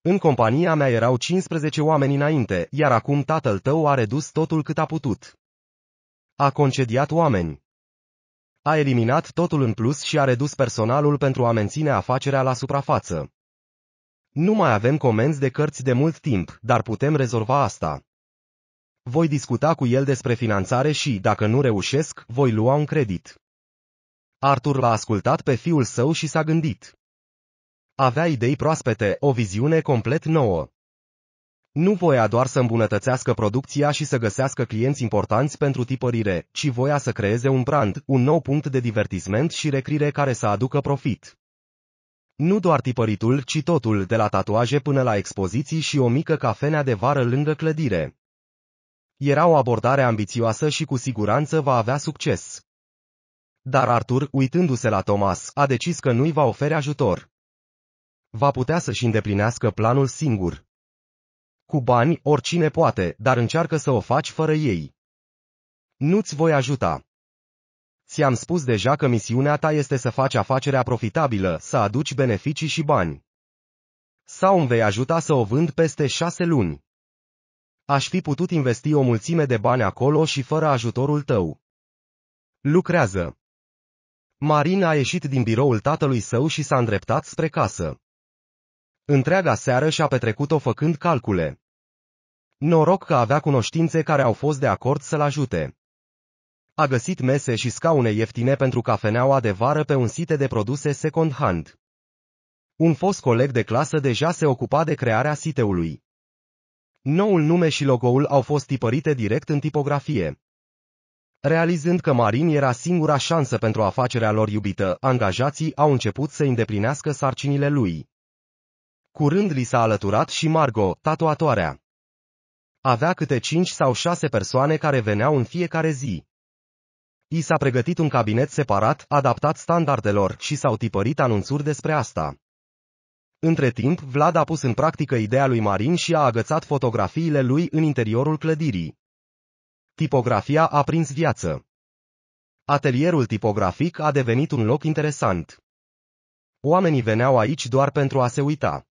În compania mea erau 15 oameni înainte, iar acum tatăl tău a redus totul cât a putut. A concediat oameni. A eliminat totul în plus și a redus personalul pentru a menține afacerea la suprafață. Nu mai avem comenzi de cărți de mult timp, dar putem rezolva asta. Voi discuta cu el despre finanțare și, dacă nu reușesc, voi lua un credit. Arthur l-a ascultat pe fiul său și s-a gândit. Avea idei proaspete, o viziune complet nouă. Nu voia doar să îmbunătățească producția și să găsească clienți importanți pentru tipărire, ci voia să creeze un brand, un nou punct de divertisment și recrire care să aducă profit. Nu doar tipăritul, ci totul, de la tatuaje până la expoziții și o mică cafenea de vară lângă clădire. Era o abordare ambițioasă și cu siguranță va avea succes. Dar Arthur, uitându-se la Thomas, a decis că nu-i va oferi ajutor. Va putea să-și îndeplinească planul singur. Cu bani, oricine poate, dar încearcă să o faci fără ei. Nu-ți voi ajuta. Ți-am spus deja că misiunea ta este să faci afacerea profitabilă, să aduci beneficii și bani. Sau îmi vei ajuta să o vând peste șase luni. Aș fi putut investi o mulțime de bani acolo și fără ajutorul tău. Lucrează. Marin a ieșit din biroul tatălui său și s-a îndreptat spre casă. Întreaga seară și-a petrecut-o făcând calcule. Noroc că avea cunoștințe care au fost de acord să-l ajute. A găsit mese și scaune ieftine pentru cafeneaua de vară pe un site de produse second-hand. Un fost coleg de clasă deja se ocupa de crearea siteului. Noul nume și logo-ul au fost tipărite direct în tipografie. Realizând că Marin era singura șansă pentru afacerea lor iubită, angajații au început să îndeplinească sarcinile lui. Curând li s-a alăturat și Margo, tatuatoarea. Avea câte cinci sau șase persoane care veneau în fiecare zi. I s-a pregătit un cabinet separat, adaptat standardelor și s-au tipărit anunțuri despre asta. Între timp, Vlad a pus în practică ideea lui Marin și a agățat fotografiile lui în interiorul clădirii. Tipografia a prins viață. Atelierul tipografic a devenit un loc interesant. Oamenii veneau aici doar pentru a se uita.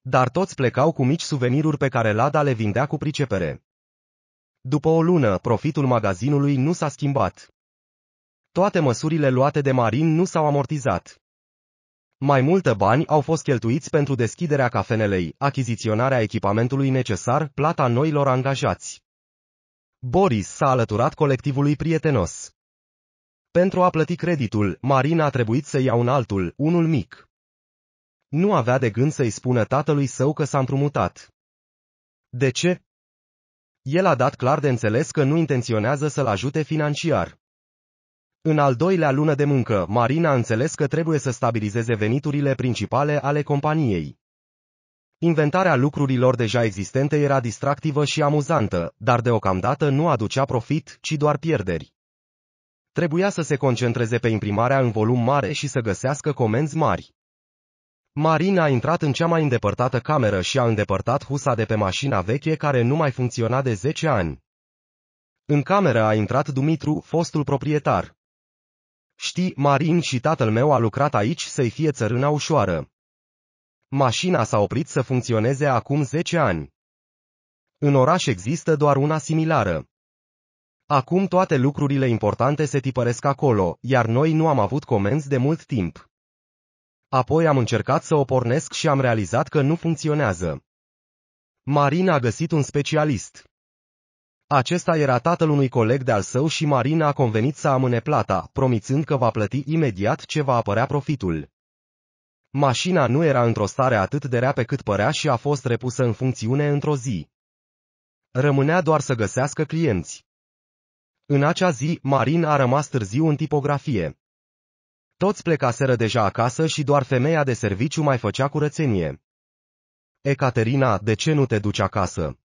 Dar toți plecau cu mici suveniruri pe care Lada le vindea cu pricepere. După o lună, profitul magazinului nu s-a schimbat. Toate măsurile luate de Marin nu s-au amortizat. Mai multe bani au fost cheltuiți pentru deschiderea cafenelei, achiziționarea echipamentului necesar, plata noilor angajați. Boris s-a alăturat colectivului prietenos. Pentru a plăti creditul, Marina a trebuit să ia un altul, unul mic. Nu avea de gând să-i spună tatălui său că s-a împrumutat. De ce? El a dat clar de înțeles că nu intenționează să-l ajute financiar. În al doilea lună de muncă, Marina a înțeles că trebuie să stabilizeze veniturile principale ale companiei. Inventarea lucrurilor deja existente era distractivă și amuzantă, dar deocamdată nu aducea profit, ci doar pierderi. Trebuia să se concentreze pe imprimarea în volum mare și să găsească comenzi mari. Marina a intrat în cea mai îndepărtată cameră și a îndepărtat husa de pe mașina veche care nu mai funcționa de 10 ani. În cameră a intrat Dumitru, fostul proprietar. Știi, Marin și tatăl meu a lucrat aici să-i fie țărâna ușoară. Mașina s-a oprit să funcționeze acum 10 ani. În oraș există doar una similară. Acum toate lucrurile importante se tipăresc acolo, iar noi nu am avut comenzi de mult timp. Apoi am încercat să o pornesc și am realizat că nu funcționează. Marina a găsit un specialist. Acesta era tatăl unui coleg de-al său și Marina a convenit să amâne plata, promițând că va plăti imediat ce va apărea profitul. Mașina nu era într-o stare atât de rea pe cât părea și a fost repusă în funcțiune într-o zi. Rămânea doar să găsească clienți. În acea zi, Marin a rămas târziu în tipografie. Toți plecaseră deja acasă și doar femeia de serviciu mai făcea curățenie. Ecaterina, de ce nu te duci acasă?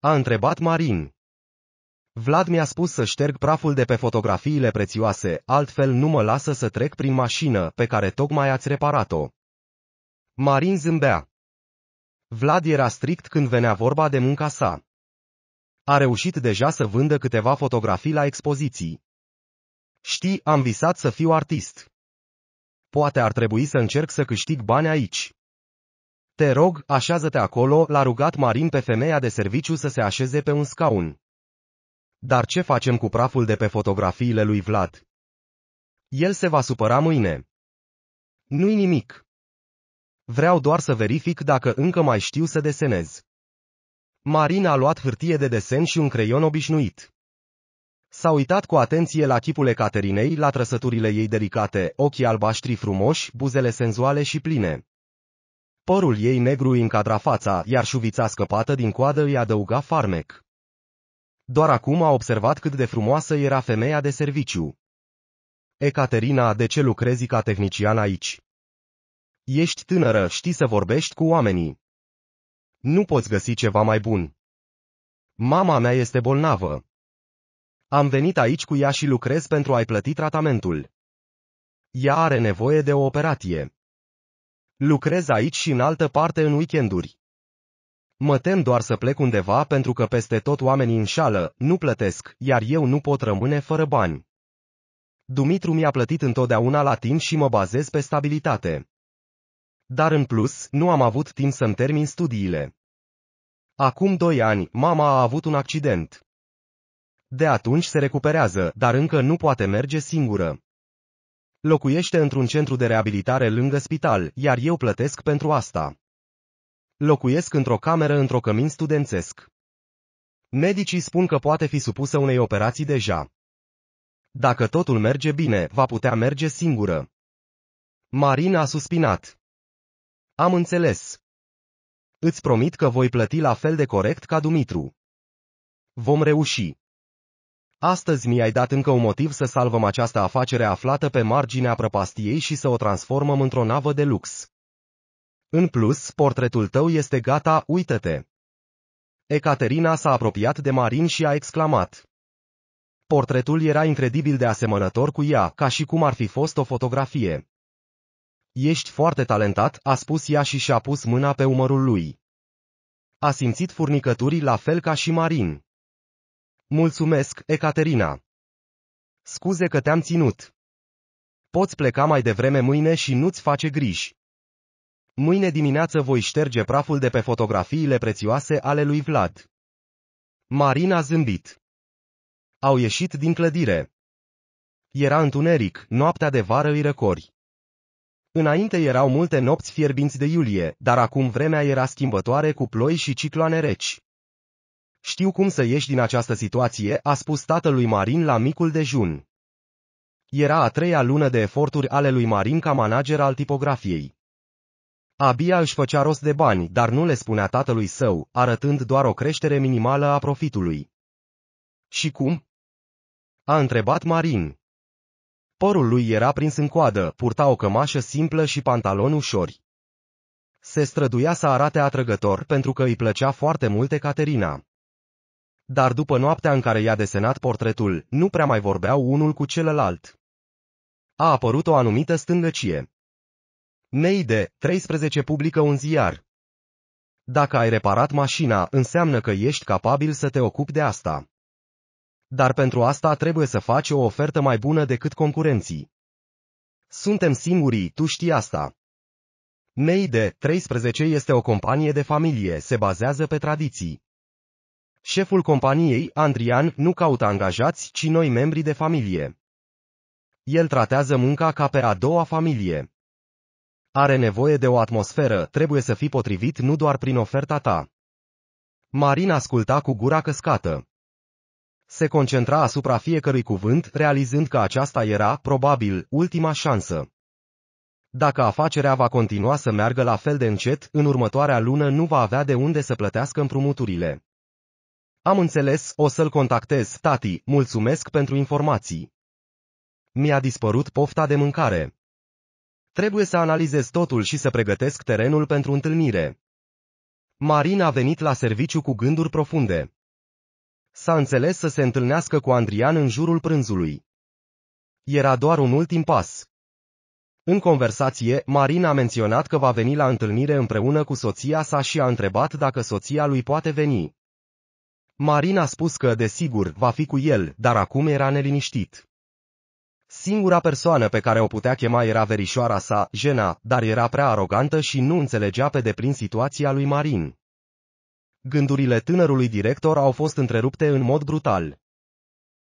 A întrebat Marin. Vlad mi-a spus să șterg praful de pe fotografiile prețioase, altfel nu mă lasă să trec prin mașină pe care tocmai ați reparat-o. Marin zâmbea. Vlad era strict când venea vorba de munca sa. A reușit deja să vândă câteva fotografii la expoziții. Știi, am visat să fiu artist. Poate ar trebui să încerc să câștig bani aici. Te rog, așează-te acolo, l-a rugat Marin pe femeia de serviciu să se așeze pe un scaun. Dar ce facem cu praful de pe fotografiile lui Vlad? El se va supăra mâine. Nu-i nimic. Vreau doar să verific dacă încă mai știu să desenez. Marina a luat hârtie de desen și un creion obișnuit. S-a uitat cu atenție la chipul Caterinei, la trăsăturile ei delicate, ochii albaștri frumoși, buzele senzuale și pline. Părul ei negru încadra fața, iar șuvița scăpată din coadă îi adăuga farmec. Doar acum a observat cât de frumoasă era femeia de serviciu. Ecaterina, de ce lucrezi ca tehnician aici? Ești tânără, știi să vorbești cu oamenii. Nu poți găsi ceva mai bun. Mama mea este bolnavă. Am venit aici cu ea și lucrez pentru a-i plăti tratamentul. Ea are nevoie de o operație. Lucrez aici și în altă parte în weekenduri. Mă tem doar să plec undeva pentru că peste tot oamenii înșală, nu plătesc, iar eu nu pot rămâne fără bani. Dumitru mi-a plătit întotdeauna la timp și mă bazez pe stabilitate. Dar în plus, nu am avut timp să-mi termin studiile. Acum doi ani, mama a avut un accident. De atunci se recuperează, dar încă nu poate merge singură. Locuiește într-un centru de reabilitare lângă spital, iar eu plătesc pentru asta. Locuiesc într-o cameră într-o cămin studențesc. Medicii spun că poate fi supusă unei operații deja. Dacă totul merge bine, va putea merge singură. Marina a suspinat. Am înțeles. Îți promit că voi plăti la fel de corect ca Dumitru. Vom reuși. Astăzi mi-ai dat încă un motiv să salvăm această afacere aflată pe marginea prăpastiei și să o transformăm într-o navă de lux. În plus, portretul tău este gata, uită-te! Ecaterina s-a apropiat de Marin și a exclamat. Portretul era incredibil de asemănător cu ea, ca și cum ar fi fost o fotografie. Ești foarte talentat, a spus ea și și-a pus mâna pe umărul lui. A simțit furnicături la fel ca și Marin. Mulțumesc, Ecaterina. Scuze că te-am ținut. Poți pleca mai devreme mâine și nu-ți face griji. Mâine dimineață voi șterge praful de pe fotografiile prețioase ale lui Vlad. Marina zâmbit. Au ieșit din clădire. Era întuneric, noaptea de vară îi răcori. Înainte erau multe nopți fierbinți de iulie, dar acum vremea era schimbătoare cu ploi și cicloane reci. Știu cum să ieși din această situație, a spus tatălui Marin la micul dejun. Era a treia lună de eforturi ale lui Marin ca manager al tipografiei. Abia își făcea rost de bani, dar nu le spunea tatălui său, arătând doar o creștere minimală a profitului. Și cum? A întrebat Marin. Părul lui era prins în coadă, purta o cămașă simplă și pantaloni ușori. Se străduia să arate atrăgător pentru că îi plăcea foarte mult Caterina. Dar după noaptea în care i-a desenat portretul, nu prea mai vorbeau unul cu celălalt. A apărut o anumită stângăcie. Neide, 13 publică un ziar. Dacă ai reparat mașina, înseamnă că ești capabil să te ocupi de asta. Dar pentru asta trebuie să faci o ofertă mai bună decât concurenții. Suntem singurii, tu știi asta. Neide, 13 este o companie de familie, se bazează pe tradiții. Șeful companiei, Andrian, nu caută angajați, ci noi membri de familie. El tratează munca ca pe a doua familie. Are nevoie de o atmosferă, trebuie să fii potrivit nu doar prin oferta ta. Marin asculta cu gura căscată. Se concentra asupra fiecărui cuvânt, realizând că aceasta era, probabil, ultima șansă. Dacă afacerea va continua să meargă la fel de încet, în următoarea lună nu va avea de unde să plătească împrumuturile. Am înțeles, o să-l contactez, tati, mulțumesc pentru informații. Mi-a dispărut pofta de mâncare. Trebuie să analizez totul și să pregătesc terenul pentru întâlnire. Marin a venit la serviciu cu gânduri profunde. S-a înțeles să se întâlnească cu Andrian în jurul prânzului. Era doar un ultim pas. În conversație, Marin a menționat că va veni la întâlnire împreună cu soția sa și a întrebat dacă soția lui poate veni. Marin a spus că, desigur, va fi cu el, dar acum era neliniștit. Singura persoană pe care o putea chema era verișoara sa, Jena, dar era prea arogantă și nu înțelegea pe deplin situația lui Marin. Gândurile tânărului director au fost întrerupte în mod brutal.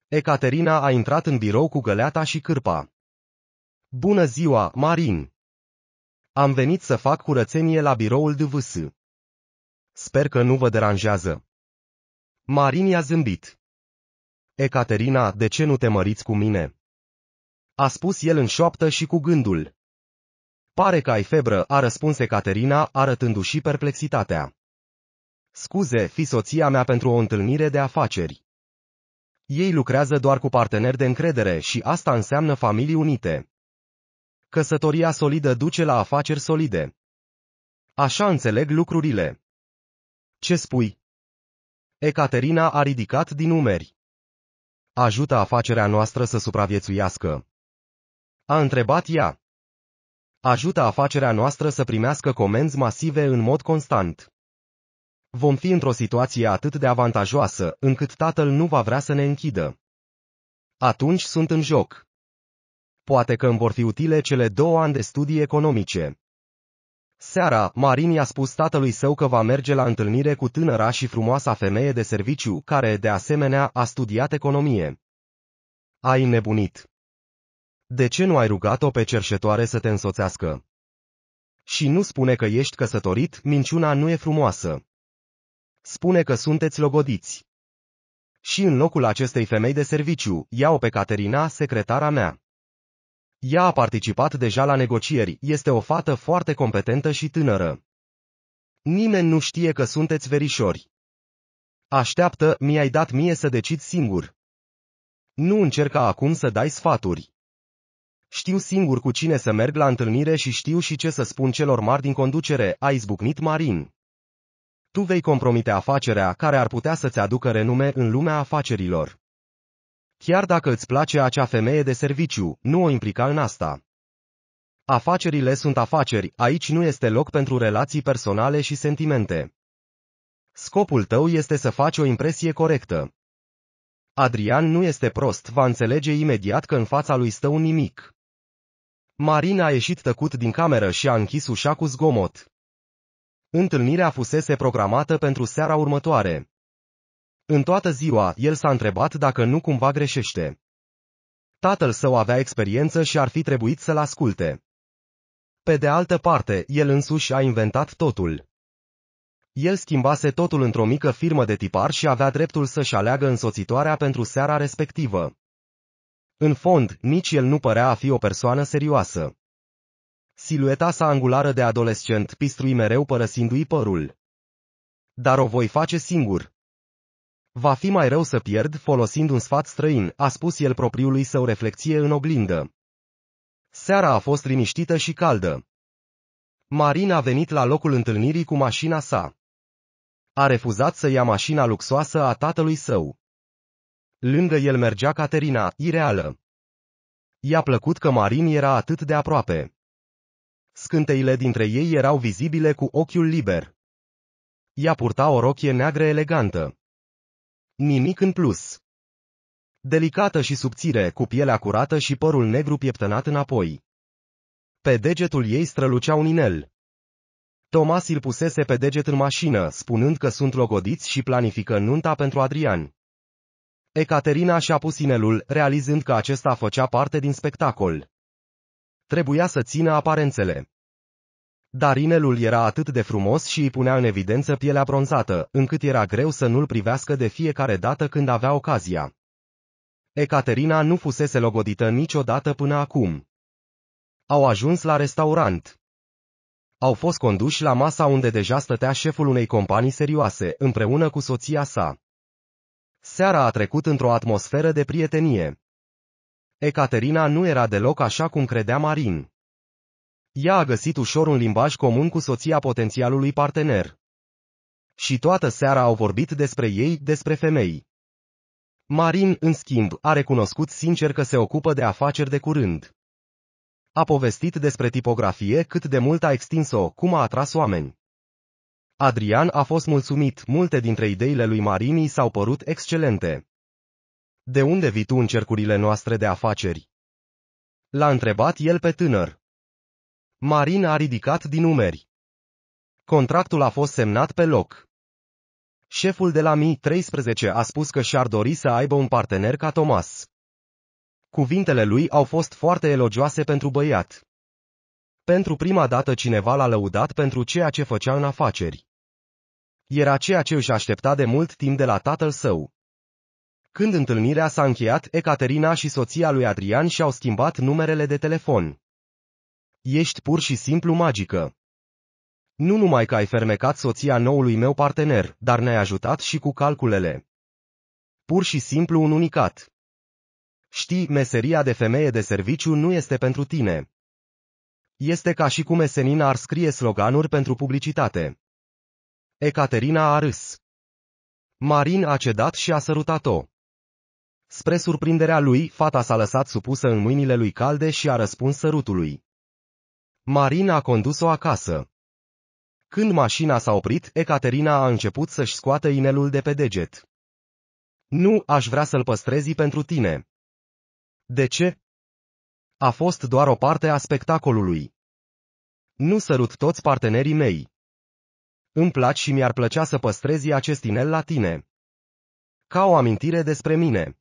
Ecaterina a intrat în birou cu găleata și cârpa. Bună ziua, Marin! Am venit să fac curățenie la biroul DVS. Sper că nu vă deranjează. Marin i-a zâmbit. Ecaterina, de ce nu te măriți cu mine? A spus el în șoaptă și cu gândul. Pare că ai febră, a răspuns Caterina, arătându-și perplexitatea. Scuze, fi soția mea pentru o întâlnire de afaceri. Ei lucrează doar cu parteneri de încredere și asta înseamnă familii unite. Căsătoria solidă duce la afaceri solide. Așa înțeleg lucrurile. Ce spui? Ecaterina a ridicat din umeri. Ajută afacerea noastră să supraviețuiască. A întrebat ea. Ajută afacerea noastră să primească comenzi masive în mod constant. Vom fi într-o situație atât de avantajoasă, încât tatăl nu va vrea să ne închidă. Atunci sunt în joc. Poate că îmi vor fi utile cele două ani de studii economice. Seara, Marin i-a spus tatălui său că va merge la întâlnire cu tânăra și frumoasa femeie de serviciu, care, de asemenea, a studiat economie. Ai nebunit. De ce nu ai rugat-o pe cerșetoare să te însoțească? Și nu spune că ești căsătorit, minciuna nu e frumoasă. Spune că sunteți logodiți. Și în locul acestei femei de serviciu, ia-o pe Caterina, secretara mea. Ea a participat deja la negocieri, este o fată foarte competentă și tânără. Nimeni nu știe că sunteți verișori. Așteaptă, mi-ai dat mie să decid singur. Nu încerca acum să dai sfaturi. Știu singur cu cine să merg la întâlnire și știu și ce să spun celor mari din conducere, a izbucnit Marin. Tu vei compromite afacerea care ar putea să-ți aducă renume în lumea afacerilor. Chiar dacă îți place acea femeie de serviciu, nu o implica în asta. Afacerile sunt afaceri, aici nu este loc pentru relații personale și sentimente. Scopul tău este să faci o impresie corectă. Adrian nu este prost, va înțelege imediat că în fața lui stă un nimic. Marin a ieșit tăcut din cameră și a închis ușa cu zgomot. Întâlnirea fusese programată pentru seara următoare. În toată ziua, el s-a întrebat dacă nu cumva greșește. Tatăl său avea experiență și ar fi trebuit să-l asculte. Pe de altă parte, el însuși a inventat totul. El schimbase totul într-o mică firmă de tipar și avea dreptul să-și aleagă însoțitoarea pentru seara respectivă. În fond, nici el nu părea a fi o persoană serioasă. Silueta sa angulară de adolescent pistrui mereu părăsindu-i părul. Dar o voi face singur. Va fi mai rău să pierd folosind un sfat străin, a spus el propriului său reflexie în oglindă. Seara a fost liniștită și caldă. Marin a venit la locul întâlnirii cu mașina sa. A refuzat să ia mașina luxoasă a tatălui său. Lângă el mergea Caterina, ireală. I-a plăcut că Marin era atât de aproape. Scânteile dintre ei erau vizibile cu ochiul liber. Ea purta o rochie neagră elegantă. Nimic în plus. Delicată și subțire, cu pielea curată și părul negru pieptănat înapoi. Pe degetul ei strălucea un inel. Tomas îl pusese pe deget în mașină, spunând că sunt logodiți și planifică nunta pentru Adrian. Ecaterina și-a pus inelul, realizând că acesta făcea parte din spectacol. Trebuia să țină aparențele. Dar inelul era atât de frumos și îi punea în evidență pielea bronzată, încât era greu să nu-l privească de fiecare dată când avea ocazia. Ecaterina nu fusese logodită niciodată până acum. Au ajuns la restaurant. Au fost conduși la masa unde deja stătea șeful unei companii serioase, împreună cu soția sa. Seara a trecut într-o atmosferă de prietenie. Ecaterina nu era deloc așa cum credea Marin. Ea a găsit ușor un limbaj comun cu soția potențialului partener. Și toată seara au vorbit despre ei, despre femei. Marin, în schimb, a recunoscut sincer că se ocupă de afaceri de curând. A povestit despre tipografie cât de mult a extins-o, cum a atras oameni. Adrian a fost mulțumit, multe dintre ideile lui Marini s-au părut excelente. De unde vii tu în cercurile noastre de afaceri? L-a întrebat el pe tânăr. Marin a ridicat din umeri. Contractul a fost semnat pe loc. Șeful de la Mi-13 a spus că și-ar dori să aibă un partener ca Thomas. Cuvintele lui au fost foarte elogioase pentru băiat. Pentru prima dată cineva l-a lăudat pentru ceea ce făcea în afaceri. Era ceea ce își aștepta de mult timp de la tatăl său. Când întâlnirea s-a încheiat, Ecaterina și soția lui Adrian și-au schimbat numerele de telefon. Ești pur și simplu magică. Nu numai că ai fermecat soția noului meu partener, dar ne-ai ajutat și cu calculele. Pur și simplu un unicat. Știi, meseria de femeie de serviciu nu este pentru tine. Este ca și cum Esenina ar scrie sloganuri pentru publicitate. Ecaterina a râs. Marin a cedat și a sărutat-o. Spre surprinderea lui, fata s-a lăsat supusă în mâinile lui calde și a răspuns sărutului. Marin a condus-o acasă. Când mașina s-a oprit, Ecaterina a început să-și scoată inelul de pe deget. Nu, aș vrea să-l păstrezi pentru tine. De ce? A fost doar o parte a spectacolului. Nu sărut toți partenerii mei. Îmi place și mi-ar plăcea să păstrezi acest inel la tine. Ca o amintire despre mine.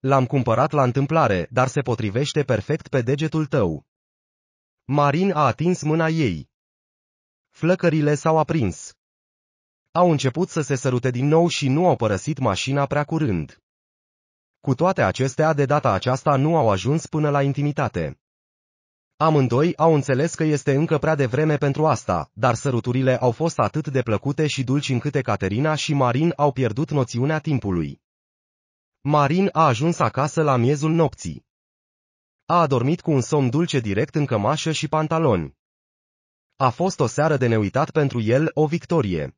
L-am cumpărat la întâmplare, dar se potrivește perfect pe degetul tău. Marin a atins mâna ei. Flăcările s-au aprins. Au început să se sărute din nou și nu au părăsit mașina prea curând. Cu toate acestea, de data aceasta nu au ajuns până la intimitate. Amândoi au înțeles că este încă prea devreme pentru asta, dar săruturile au fost atât de plăcute și dulci încât Caterina și Marin au pierdut noțiunea timpului. Marin a ajuns acasă la miezul nopții. A adormit cu un somn dulce direct în cămașă și pantaloni. A fost o seară de neuitat pentru el, o victorie.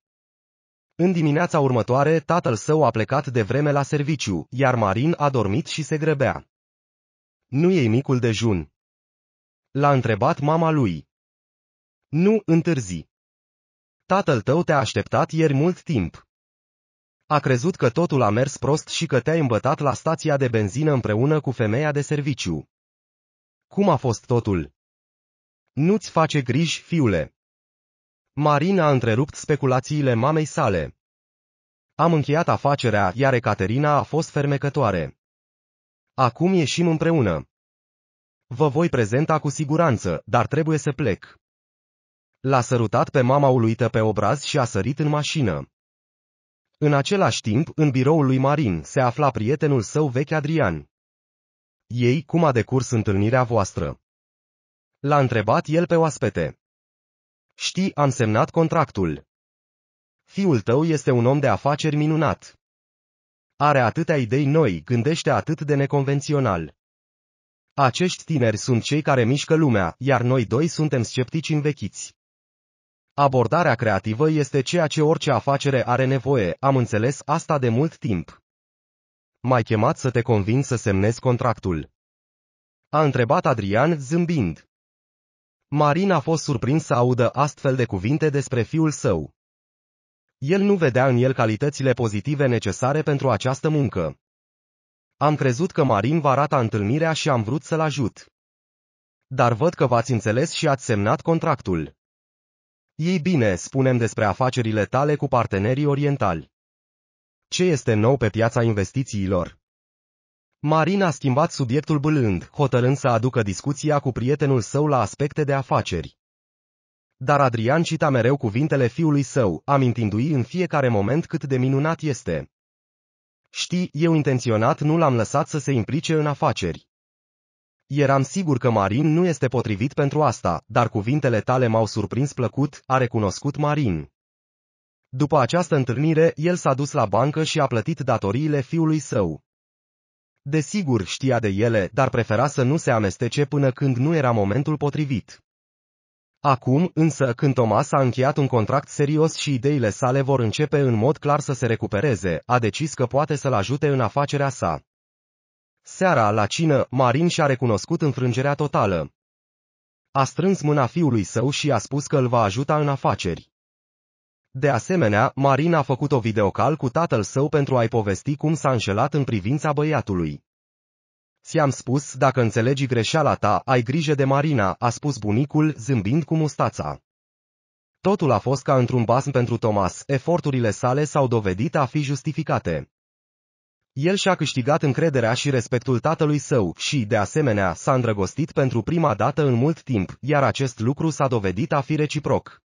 În dimineața următoare, tatăl său a plecat de vreme la serviciu, iar Marin a dormit și se grăbea. Nu e micul dejun. L-a întrebat mama lui. Nu întârzi. Tatăl tău te-a așteptat ieri mult timp. A crezut că totul a mers prost și că te-ai îmbătat la stația de benzină împreună cu femeia de serviciu. Cum a fost totul? Nu-ți face griji, fiule. Marin a întrerupt speculațiile mamei sale. Am încheiat afacerea, iar Ecaterina a fost fermecătoare. Acum ieșim împreună. Vă voi prezenta cu siguranță, dar trebuie să plec. L-a sărutat pe mama uluită pe obraz și a sărit în mașină. În același timp, în biroul lui Marin se afla prietenul său vechi Adrian. Ei, cum a decurs întâlnirea voastră? L-a întrebat el pe oaspete. Știi, am semnat contractul. Fiul tău este un om de afaceri minunat. Are atâtea idei noi, gândește atât de neconvențional. Acești tineri sunt cei care mișcă lumea, iar noi doi suntem sceptici învechiți. Abordarea creativă este ceea ce orice afacere are nevoie, am înțeles asta de mult timp. M-ai chemat să te convin să semnezi contractul. A întrebat Adrian, zâmbind. Marin a fost surprins să audă astfel de cuvinte despre fiul său. El nu vedea în el calitățile pozitive necesare pentru această muncă. Am crezut că Marin va rata întâlnirea și am vrut să-l ajut. Dar văd că v-ați înțeles și ați semnat contractul. Ei bine, spunem despre afacerile tale cu partenerii orientali. Ce este nou pe piața investițiilor? Marin a schimbat subiectul bâlând, hotărând să aducă discuția cu prietenul său la aspecte de afaceri. Dar Adrian cita mereu cuvintele fiului său, amintindu-i în fiecare moment cât de minunat este. Știi, eu intenționat nu l-am lăsat să se implice în afaceri. Eram sigur că Marin nu este potrivit pentru asta, dar cuvintele tale m-au surprins plăcut, a recunoscut Marin. După această întâlnire, el s-a dus la bancă și a plătit datoriile fiului său. Desigur știa de ele, dar prefera să nu se amestece până când nu era momentul potrivit. Acum, însă, când Thomas a încheiat un contract serios și ideile sale vor începe în mod clar să se recupereze, a decis că poate să-l ajute în afacerea sa. Seara, la cină, Marin și-a recunoscut înfrângerea totală. A strâns mâna fiului său și a spus că îl va ajuta în afaceri. De asemenea, Marin a făcut o videocal cu tatăl său pentru a-i povesti cum s-a înșelat în privința băiatului. Ți-am spus, dacă înțelegi greșeala ta, ai grijă de Marina, a spus bunicul, zâmbind cu mustața. Totul a fost ca într-un basm pentru Thomas, eforturile sale s-au dovedit a fi justificate. El și-a câștigat încrederea și respectul tatălui său și, de asemenea, s-a îndrăgostit pentru prima dată în mult timp, iar acest lucru s-a dovedit a fi reciproc.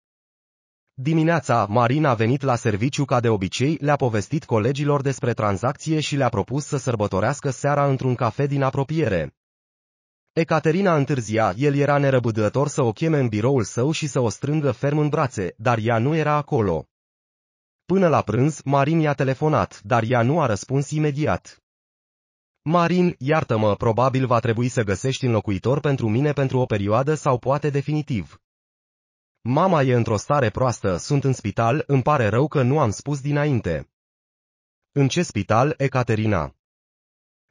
Dimineața, Marin a venit la serviciu ca de obicei, le-a povestit colegilor despre tranzacție și le-a propus să sărbătorească seara într-un cafe din apropiere. Ecaterina întârzia, el era nerăbdător să o cheme în biroul său și să o strângă ferm în brațe, dar ea nu era acolo. Până la prânz, Marin i-a telefonat, dar ea nu a răspuns imediat. Marin, iartă-mă, probabil va trebui să găsești înlocuitor pentru mine pentru o perioadă sau poate definitiv. Mama e într-o stare proastă, sunt în spital, îmi pare rău că nu am spus dinainte. În ce spital, Ecaterina?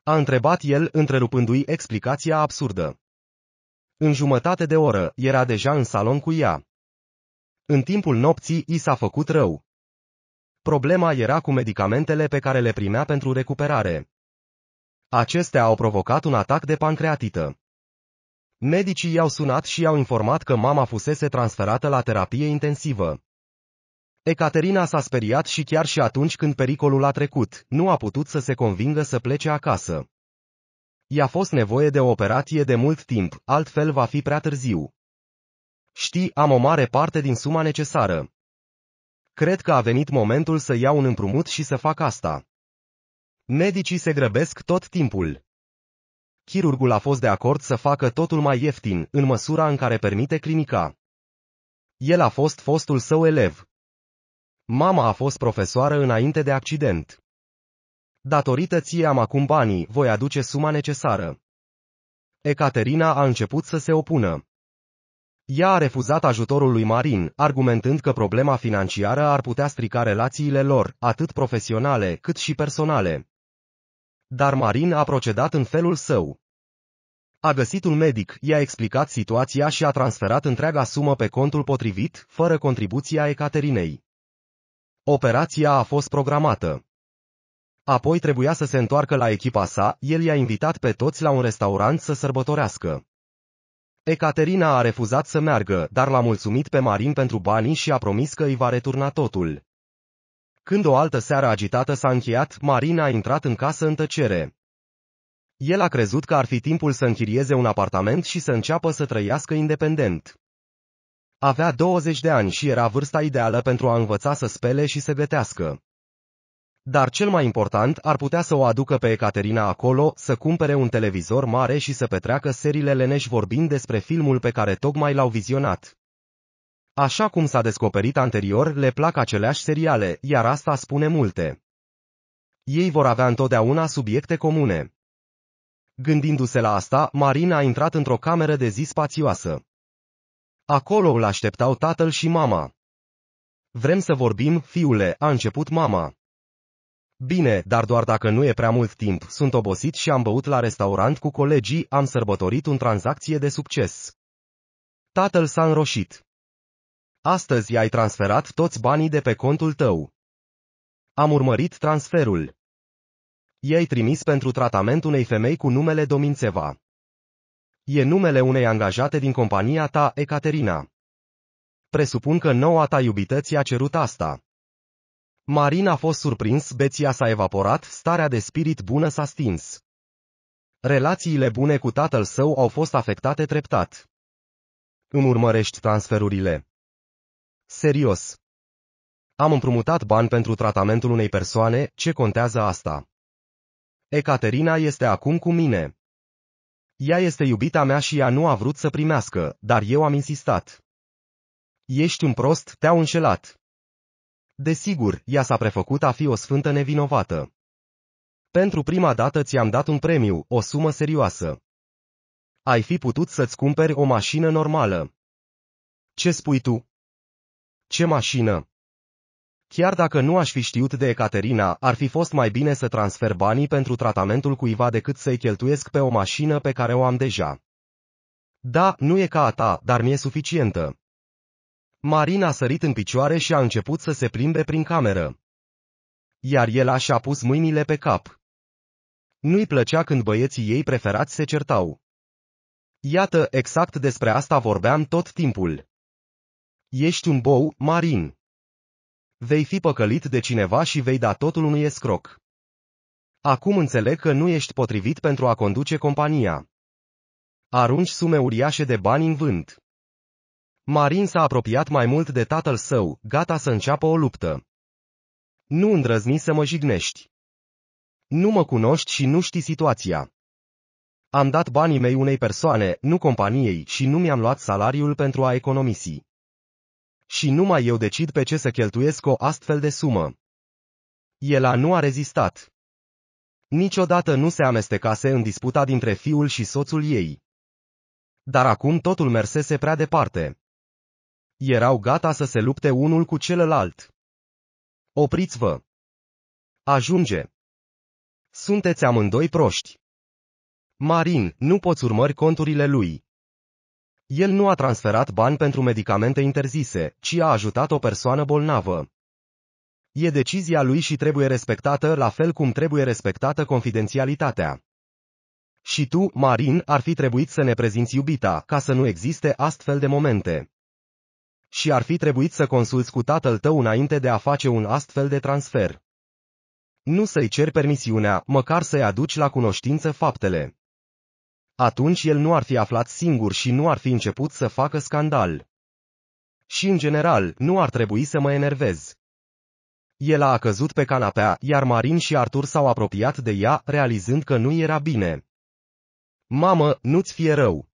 A întrebat el, întrerupându-i explicația absurdă. În jumătate de oră, era deja în salon cu ea. În timpul nopții, i s-a făcut rău. Problema era cu medicamentele pe care le primea pentru recuperare. Acestea au provocat un atac de pancreatită. Medicii i-au sunat și i-au informat că mama fusese transferată la terapie intensivă. Ecaterina s-a speriat și chiar și atunci când pericolul a trecut, nu a putut să se convingă să plece acasă. I-a fost nevoie de o operație de mult timp, altfel va fi prea târziu. Știi, am o mare parte din suma necesară. Cred că a venit momentul să iau un împrumut și să fac asta. Medicii se grăbesc tot timpul chirurgul a fost de acord să facă totul mai ieftin, în măsura în care permite clinica. El a fost fostul său elev. Mama a fost profesoară înainte de accident. Datorită ție am acum banii, voi aduce suma necesară. Ecaterina a început să se opună. Ea a refuzat ajutorul lui Marin, argumentând că problema financiară ar putea strica relațiile lor, atât profesionale cât și personale. Dar Marin a procedat în felul său. A găsit un medic, i-a explicat situația și a transferat întreaga sumă pe contul potrivit, fără contribuția Ecaterinei. Operația a fost programată. Apoi trebuia să se întoarcă la echipa sa, el i-a invitat pe toți la un restaurant să sărbătorească. Ecaterina a refuzat să meargă, dar l-a mulțumit pe Marin pentru banii și a promis că îi va returna totul. Când o altă seară agitată s-a încheiat, Marina a intrat în casă în tăcere. El a crezut că ar fi timpul să închirieze un apartament și să înceapă să trăiască independent. Avea 20 de ani și era vârsta ideală pentru a învăța să spele și să gătească. Dar cel mai important ar putea să o aducă pe Ecaterina acolo, să cumpere un televizor mare și să petreacă serile leneși vorbind despre filmul pe care tocmai l-au vizionat. Așa cum s-a descoperit anterior, le plac aceleași seriale, iar asta spune multe. Ei vor avea întotdeauna subiecte comune. Gândindu-se la asta, Marina a intrat într-o cameră de zi spațioasă. Acolo îl așteptau tatăl și mama. Vrem să vorbim, fiule, a început mama. Bine, dar doar dacă nu e prea mult timp, sunt obosit și am băut la restaurant cu colegii, am sărbătorit un tranzacție de succes. Tatăl s-a înroșit. Astăzi ai transferat toți banii de pe contul tău. Am urmărit transferul. Ei trimis pentru tratament unei femei cu numele Domințeva. E numele unei angajate din compania ta, Ecaterina. Presupun că noua ta iubită ți-a cerut asta. Marin a fost surprins, beția s-a evaporat, starea de spirit bună s-a stins. Relațiile bune cu tatăl său au fost afectate treptat. Îmi urmărești transferurile. Serios. Am împrumutat bani pentru tratamentul unei persoane, ce contează asta? Ecaterina este acum cu mine. Ea este iubita mea și ea nu a vrut să primească, dar eu am insistat. Ești un prost, te-au înșelat. Desigur, ea s-a prefăcut a fi o sfântă nevinovată. Pentru prima dată ți-am dat un premiu, o sumă serioasă. Ai fi putut să-ți cumperi o mașină normală. Ce spui tu? Ce mașină! Chiar dacă nu aș fi știut de Ecaterina, ar fi fost mai bine să transfer banii pentru tratamentul cuiva decât să-i cheltuiesc pe o mașină pe care o am deja. Da, nu e ca a ta, dar mi-e suficientă. Marina a sărit în picioare și a început să se plimbe prin cameră. Iar el așa a pus mâinile pe cap. Nu-i plăcea când băieții ei preferați se certau. Iată, exact despre asta vorbeam tot timpul. Ești un bou marin. Vei fi păcălit de cineva și vei da totul unui escroc. Acum înțeleg că nu ești potrivit pentru a conduce compania. Arunci sume uriașe de bani în vânt. Marin s-a apropiat mai mult de tatăl său, gata să înceapă o luptă. Nu îndrăzni să mă jignești. Nu mă cunoști și nu știi situația. Am dat banii mei unei persoane, nu companiei, și nu mi-am luat salariul pentru a economisi. Și numai eu decid pe ce să cheltuiesc o astfel de sumă. Ela nu a rezistat. Niciodată nu se amestecase în disputa dintre fiul și soțul ei. Dar acum totul mersese prea departe. Erau gata să se lupte unul cu celălalt. Opriți-vă! Ajunge! Sunteți amândoi proști! Marin, nu poți urmări conturile lui. El nu a transferat bani pentru medicamente interzise, ci a ajutat o persoană bolnavă. E decizia lui și trebuie respectată la fel cum trebuie respectată confidențialitatea. Și tu, Marin, ar fi trebuit să ne prezinți iubita, ca să nu existe astfel de momente. Și ar fi trebuit să consulți cu tatăl tău înainte de a face un astfel de transfer. Nu să-i ceri permisiunea, măcar să-i aduci la cunoștință faptele. Atunci el nu ar fi aflat singur și nu ar fi început să facă scandal. Și în general, nu ar trebui să mă enervez. El a căzut pe canapea, iar Marin și Artur s-au apropiat de ea, realizând că nu era bine. Mamă, nu-ți fie rău.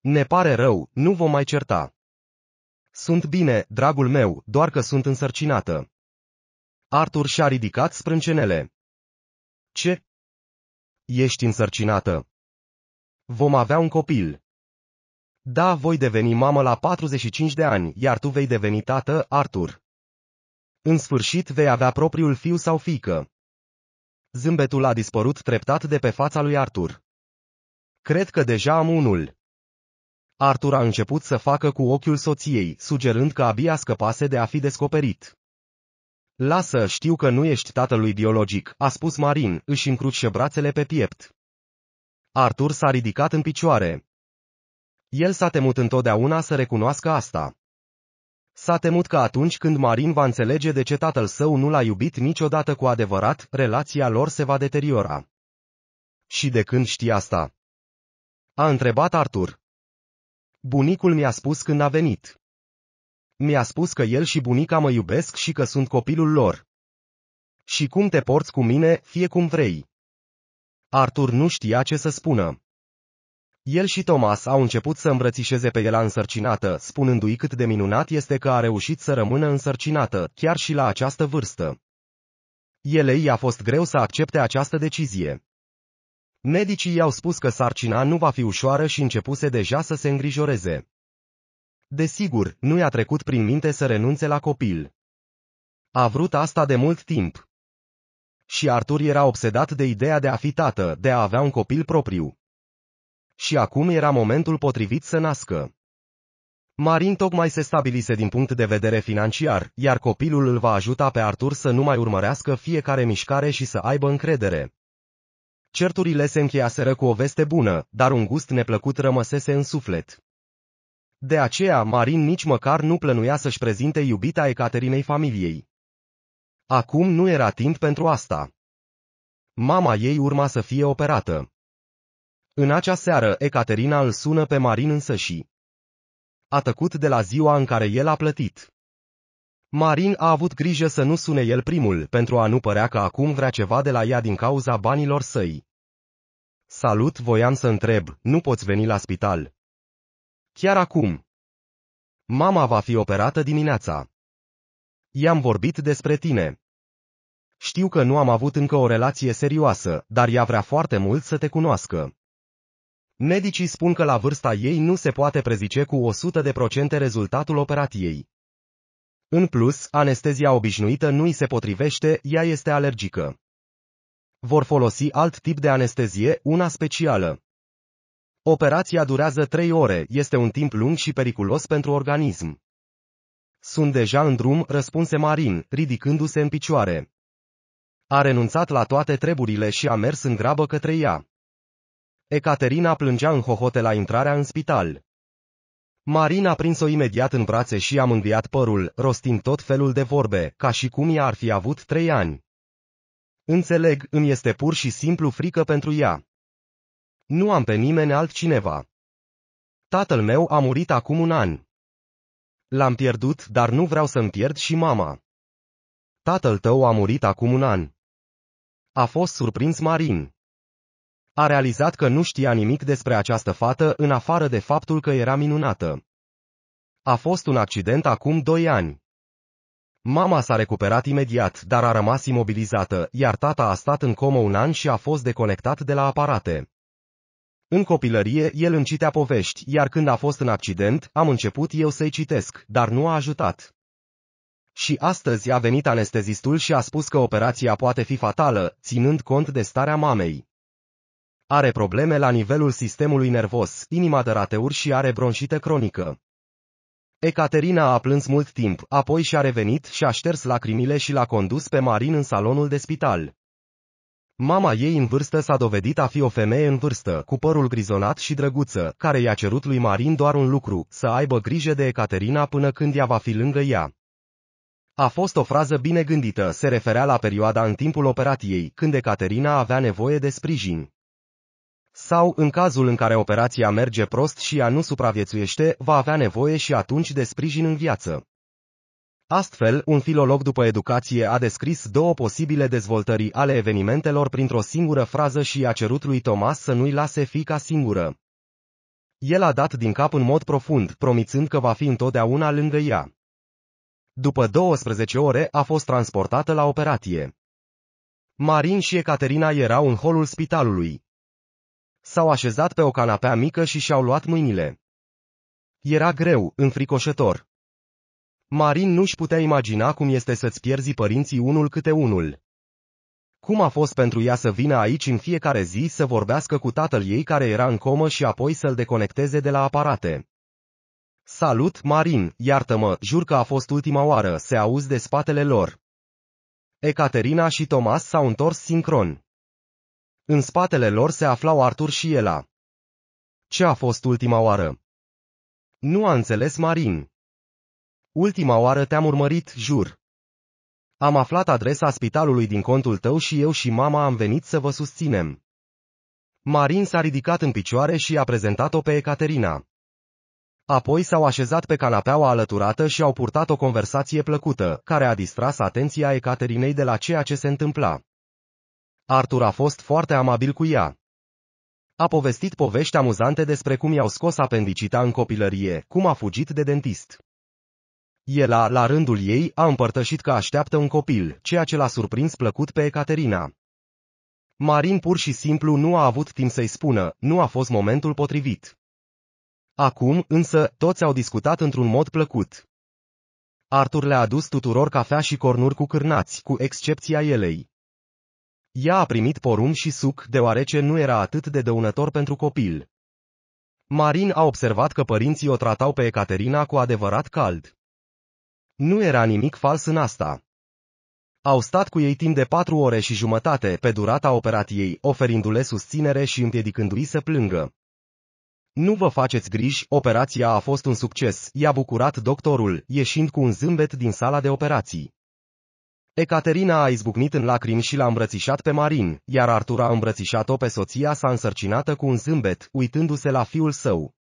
Ne pare rău, nu vom mai certa. Sunt bine, dragul meu, doar că sunt însărcinată. Artur și-a ridicat sprâncenele. Ce? Ești însărcinată. Vom avea un copil. Da, voi deveni mamă la 45 de ani, iar tu vei deveni tată, Arthur. În sfârșit vei avea propriul fiu sau fică. Zâmbetul a dispărut treptat de pe fața lui Arthur. Cred că deja am unul. Arthur a început să facă cu ochiul soției, sugerând că abia scăpase de a fi descoperit. Lasă, știu că nu ești tatălui biologic, a spus Marin, își încruce brațele pe piept. Arthur s-a ridicat în picioare. El s-a temut întotdeauna să recunoască asta. S-a temut că atunci când Marin va înțelege de ce tatăl său nu l-a iubit niciodată cu adevărat, relația lor se va deteriora. Și de când știi asta? A întrebat Arthur. Bunicul mi-a spus când a venit. Mi-a spus că el și bunica mă iubesc și că sunt copilul lor. Și cum te porți cu mine, fie cum vrei. Arthur nu știa ce să spună. El și Thomas au început să îmbrățișeze pe ea însărcinată, spunându-i cât de minunat este că a reușit să rămână însărcinată, chiar și la această vârstă. Ele i-a fost greu să accepte această decizie. Medicii i-au spus că sarcina nu va fi ușoară și începuse deja să se îngrijoreze. Desigur, nu i-a trecut prin minte să renunțe la copil. A vrut asta de mult timp. Și Artur era obsedat de ideea de a fi tată, de a avea un copil propriu. Și acum era momentul potrivit să nască. Marin tocmai se stabilise din punct de vedere financiar, iar copilul îl va ajuta pe Artur să nu mai urmărească fiecare mișcare și să aibă încredere. Certurile se încheiaseră cu o veste bună, dar un gust neplăcut rămăsese în suflet. De aceea, Marin nici măcar nu plănuia să-și prezinte iubita Ecaterinei familiei. Acum nu era timp pentru asta. Mama ei urma să fie operată. În acea seară, Ecaterina îl sună pe Marin însă și. A tăcut de la ziua în care el a plătit. Marin a avut grijă să nu sune el primul, pentru a nu părea că acum vrea ceva de la ea din cauza banilor săi. Salut, voiam să întreb, nu poți veni la spital. Chiar acum. Mama va fi operată dimineața. I-am vorbit despre tine. Știu că nu am avut încă o relație serioasă, dar ea vrea foarte mult să te cunoască. Medicii spun că la vârsta ei nu se poate prezice cu 100% rezultatul operației. În plus, anestezia obișnuită nu îi se potrivește, ea este alergică. Vor folosi alt tip de anestezie, una specială. Operația durează 3 ore, este un timp lung și periculos pentru organism. Sunt deja în drum, răspunse Marin, ridicându-se în picioare. A renunțat la toate treburile și a mers în grabă către ea. Ecaterina plângea în hohote la intrarea în spital. Marina a prins-o imediat în brațe și a mângâiat părul, rostind tot felul de vorbe, ca și cum i-ar fi avut trei ani. Înțeleg, îmi este pur și simplu frică pentru ea. Nu am pe nimeni altcineva. Tatăl meu a murit acum un an. L-am pierdut, dar nu vreau să-mi pierd și mama. Tatăl tău a murit acum un an a fost surprins Marin. A realizat că nu știa nimic despre această fată în afară de faptul că era minunată. A fost un accident acum doi ani. Mama s-a recuperat imediat, dar a rămas imobilizată, iar tata a stat în comă un an și a fost deconectat de la aparate. În copilărie, el încitea povești, iar când a fost în accident, am început eu să-i citesc, dar nu a ajutat. Și astăzi a venit anestezistul și a spus că operația poate fi fatală, ținând cont de starea mamei. Are probleme la nivelul sistemului nervos, inima de rateuri și are bronșită cronică. Ecaterina a plâns mult timp, apoi și-a revenit și a șters lacrimile și l-a condus pe Marin în salonul de spital. Mama ei în vârstă s-a dovedit a fi o femeie în vârstă, cu părul grizonat și drăguță, care i-a cerut lui Marin doar un lucru, să aibă grijă de Ecaterina până când ea va fi lângă ea. A fost o frază bine gândită, se referea la perioada în timpul operației, când Ecaterina avea nevoie de sprijin. Sau, în cazul în care operația merge prost și ea nu supraviețuiește, va avea nevoie și atunci de sprijin în viață. Astfel, un filolog după educație a descris două posibile dezvoltări ale evenimentelor printr-o singură frază și a cerut lui Thomas să nu-i lase fica singură. El a dat din cap în mod profund, promițând că va fi întotdeauna lângă ea. După 12 ore a fost transportată la operație. Marin și Ecaterina erau în holul spitalului. S-au așezat pe o canapea mică și și-au luat mâinile. Era greu, înfricoșător. Marin nu-și putea imagina cum este să-ți pierzi părinții unul câte unul. Cum a fost pentru ea să vină aici în fiecare zi să vorbească cu tatăl ei care era în comă și apoi să-l deconecteze de la aparate? Salut, Marin, iartă-mă, jur că a fost ultima oară, se auzi de spatele lor. Ecaterina și Tomas s-au întors sincron. În spatele lor se aflau Artur și Ela. Ce a fost ultima oară? Nu a înțeles Marin. Ultima oară te-am urmărit, jur. Am aflat adresa spitalului din contul tău și eu și mama am venit să vă susținem. Marin s-a ridicat în picioare și a prezentat-o pe Ecaterina. Apoi s-au așezat pe canapeaua alăturată și au purtat o conversație plăcută, care a distras atenția Ecaterinei de la ceea ce se întâmpla. Arthur a fost foarte amabil cu ea. A povestit povești amuzante despre cum i-au scos apendicita în copilărie, cum a fugit de dentist. Ela, la rândul ei, a împărtășit că așteaptă un copil, ceea ce l-a surprins plăcut pe Ecaterina. Marin pur și simplu nu a avut timp să-i spună, nu a fost momentul potrivit. Acum, însă, toți au discutat într-un mod plăcut. Arthur le-a adus tuturor cafea și cornuri cu cârnați, cu excepția elei. Ea a primit porum și suc, deoarece nu era atât de dăunător pentru copil. Marin a observat că părinții o tratau pe Ecaterina cu adevărat cald. Nu era nimic fals în asta. Au stat cu ei timp de patru ore și jumătate pe durata operatiei, oferindu-le susținere și împiedicându-i să plângă. Nu vă faceți griji, operația a fost un succes, i-a bucurat doctorul, ieșind cu un zâmbet din sala de operații. Ecaterina a izbucnit în lacrimi și l-a îmbrățișat pe Marin, iar Artur a îmbrățișat-o pe soția sa însărcinată cu un zâmbet, uitându-se la fiul său.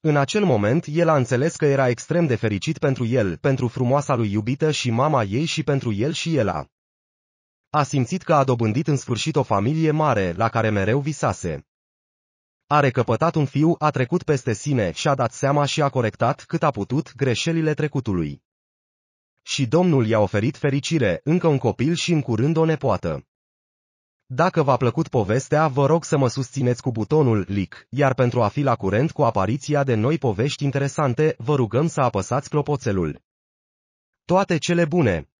În acel moment, el a înțeles că era extrem de fericit pentru el, pentru frumoasa lui iubită și mama ei și pentru el și ela. A simțit că a dobândit în sfârșit o familie mare, la care mereu visase a recăpătat un fiu, a trecut peste sine, și-a dat seama și a corectat cât a putut greșelile trecutului. Și Domnul i-a oferit fericire, încă un copil și în curând o nepoată. Dacă v-a plăcut povestea, vă rog să mă susțineți cu butonul like, iar pentru a fi la curent cu apariția de noi povești interesante, vă rugăm să apăsați clopoțelul. Toate cele bune!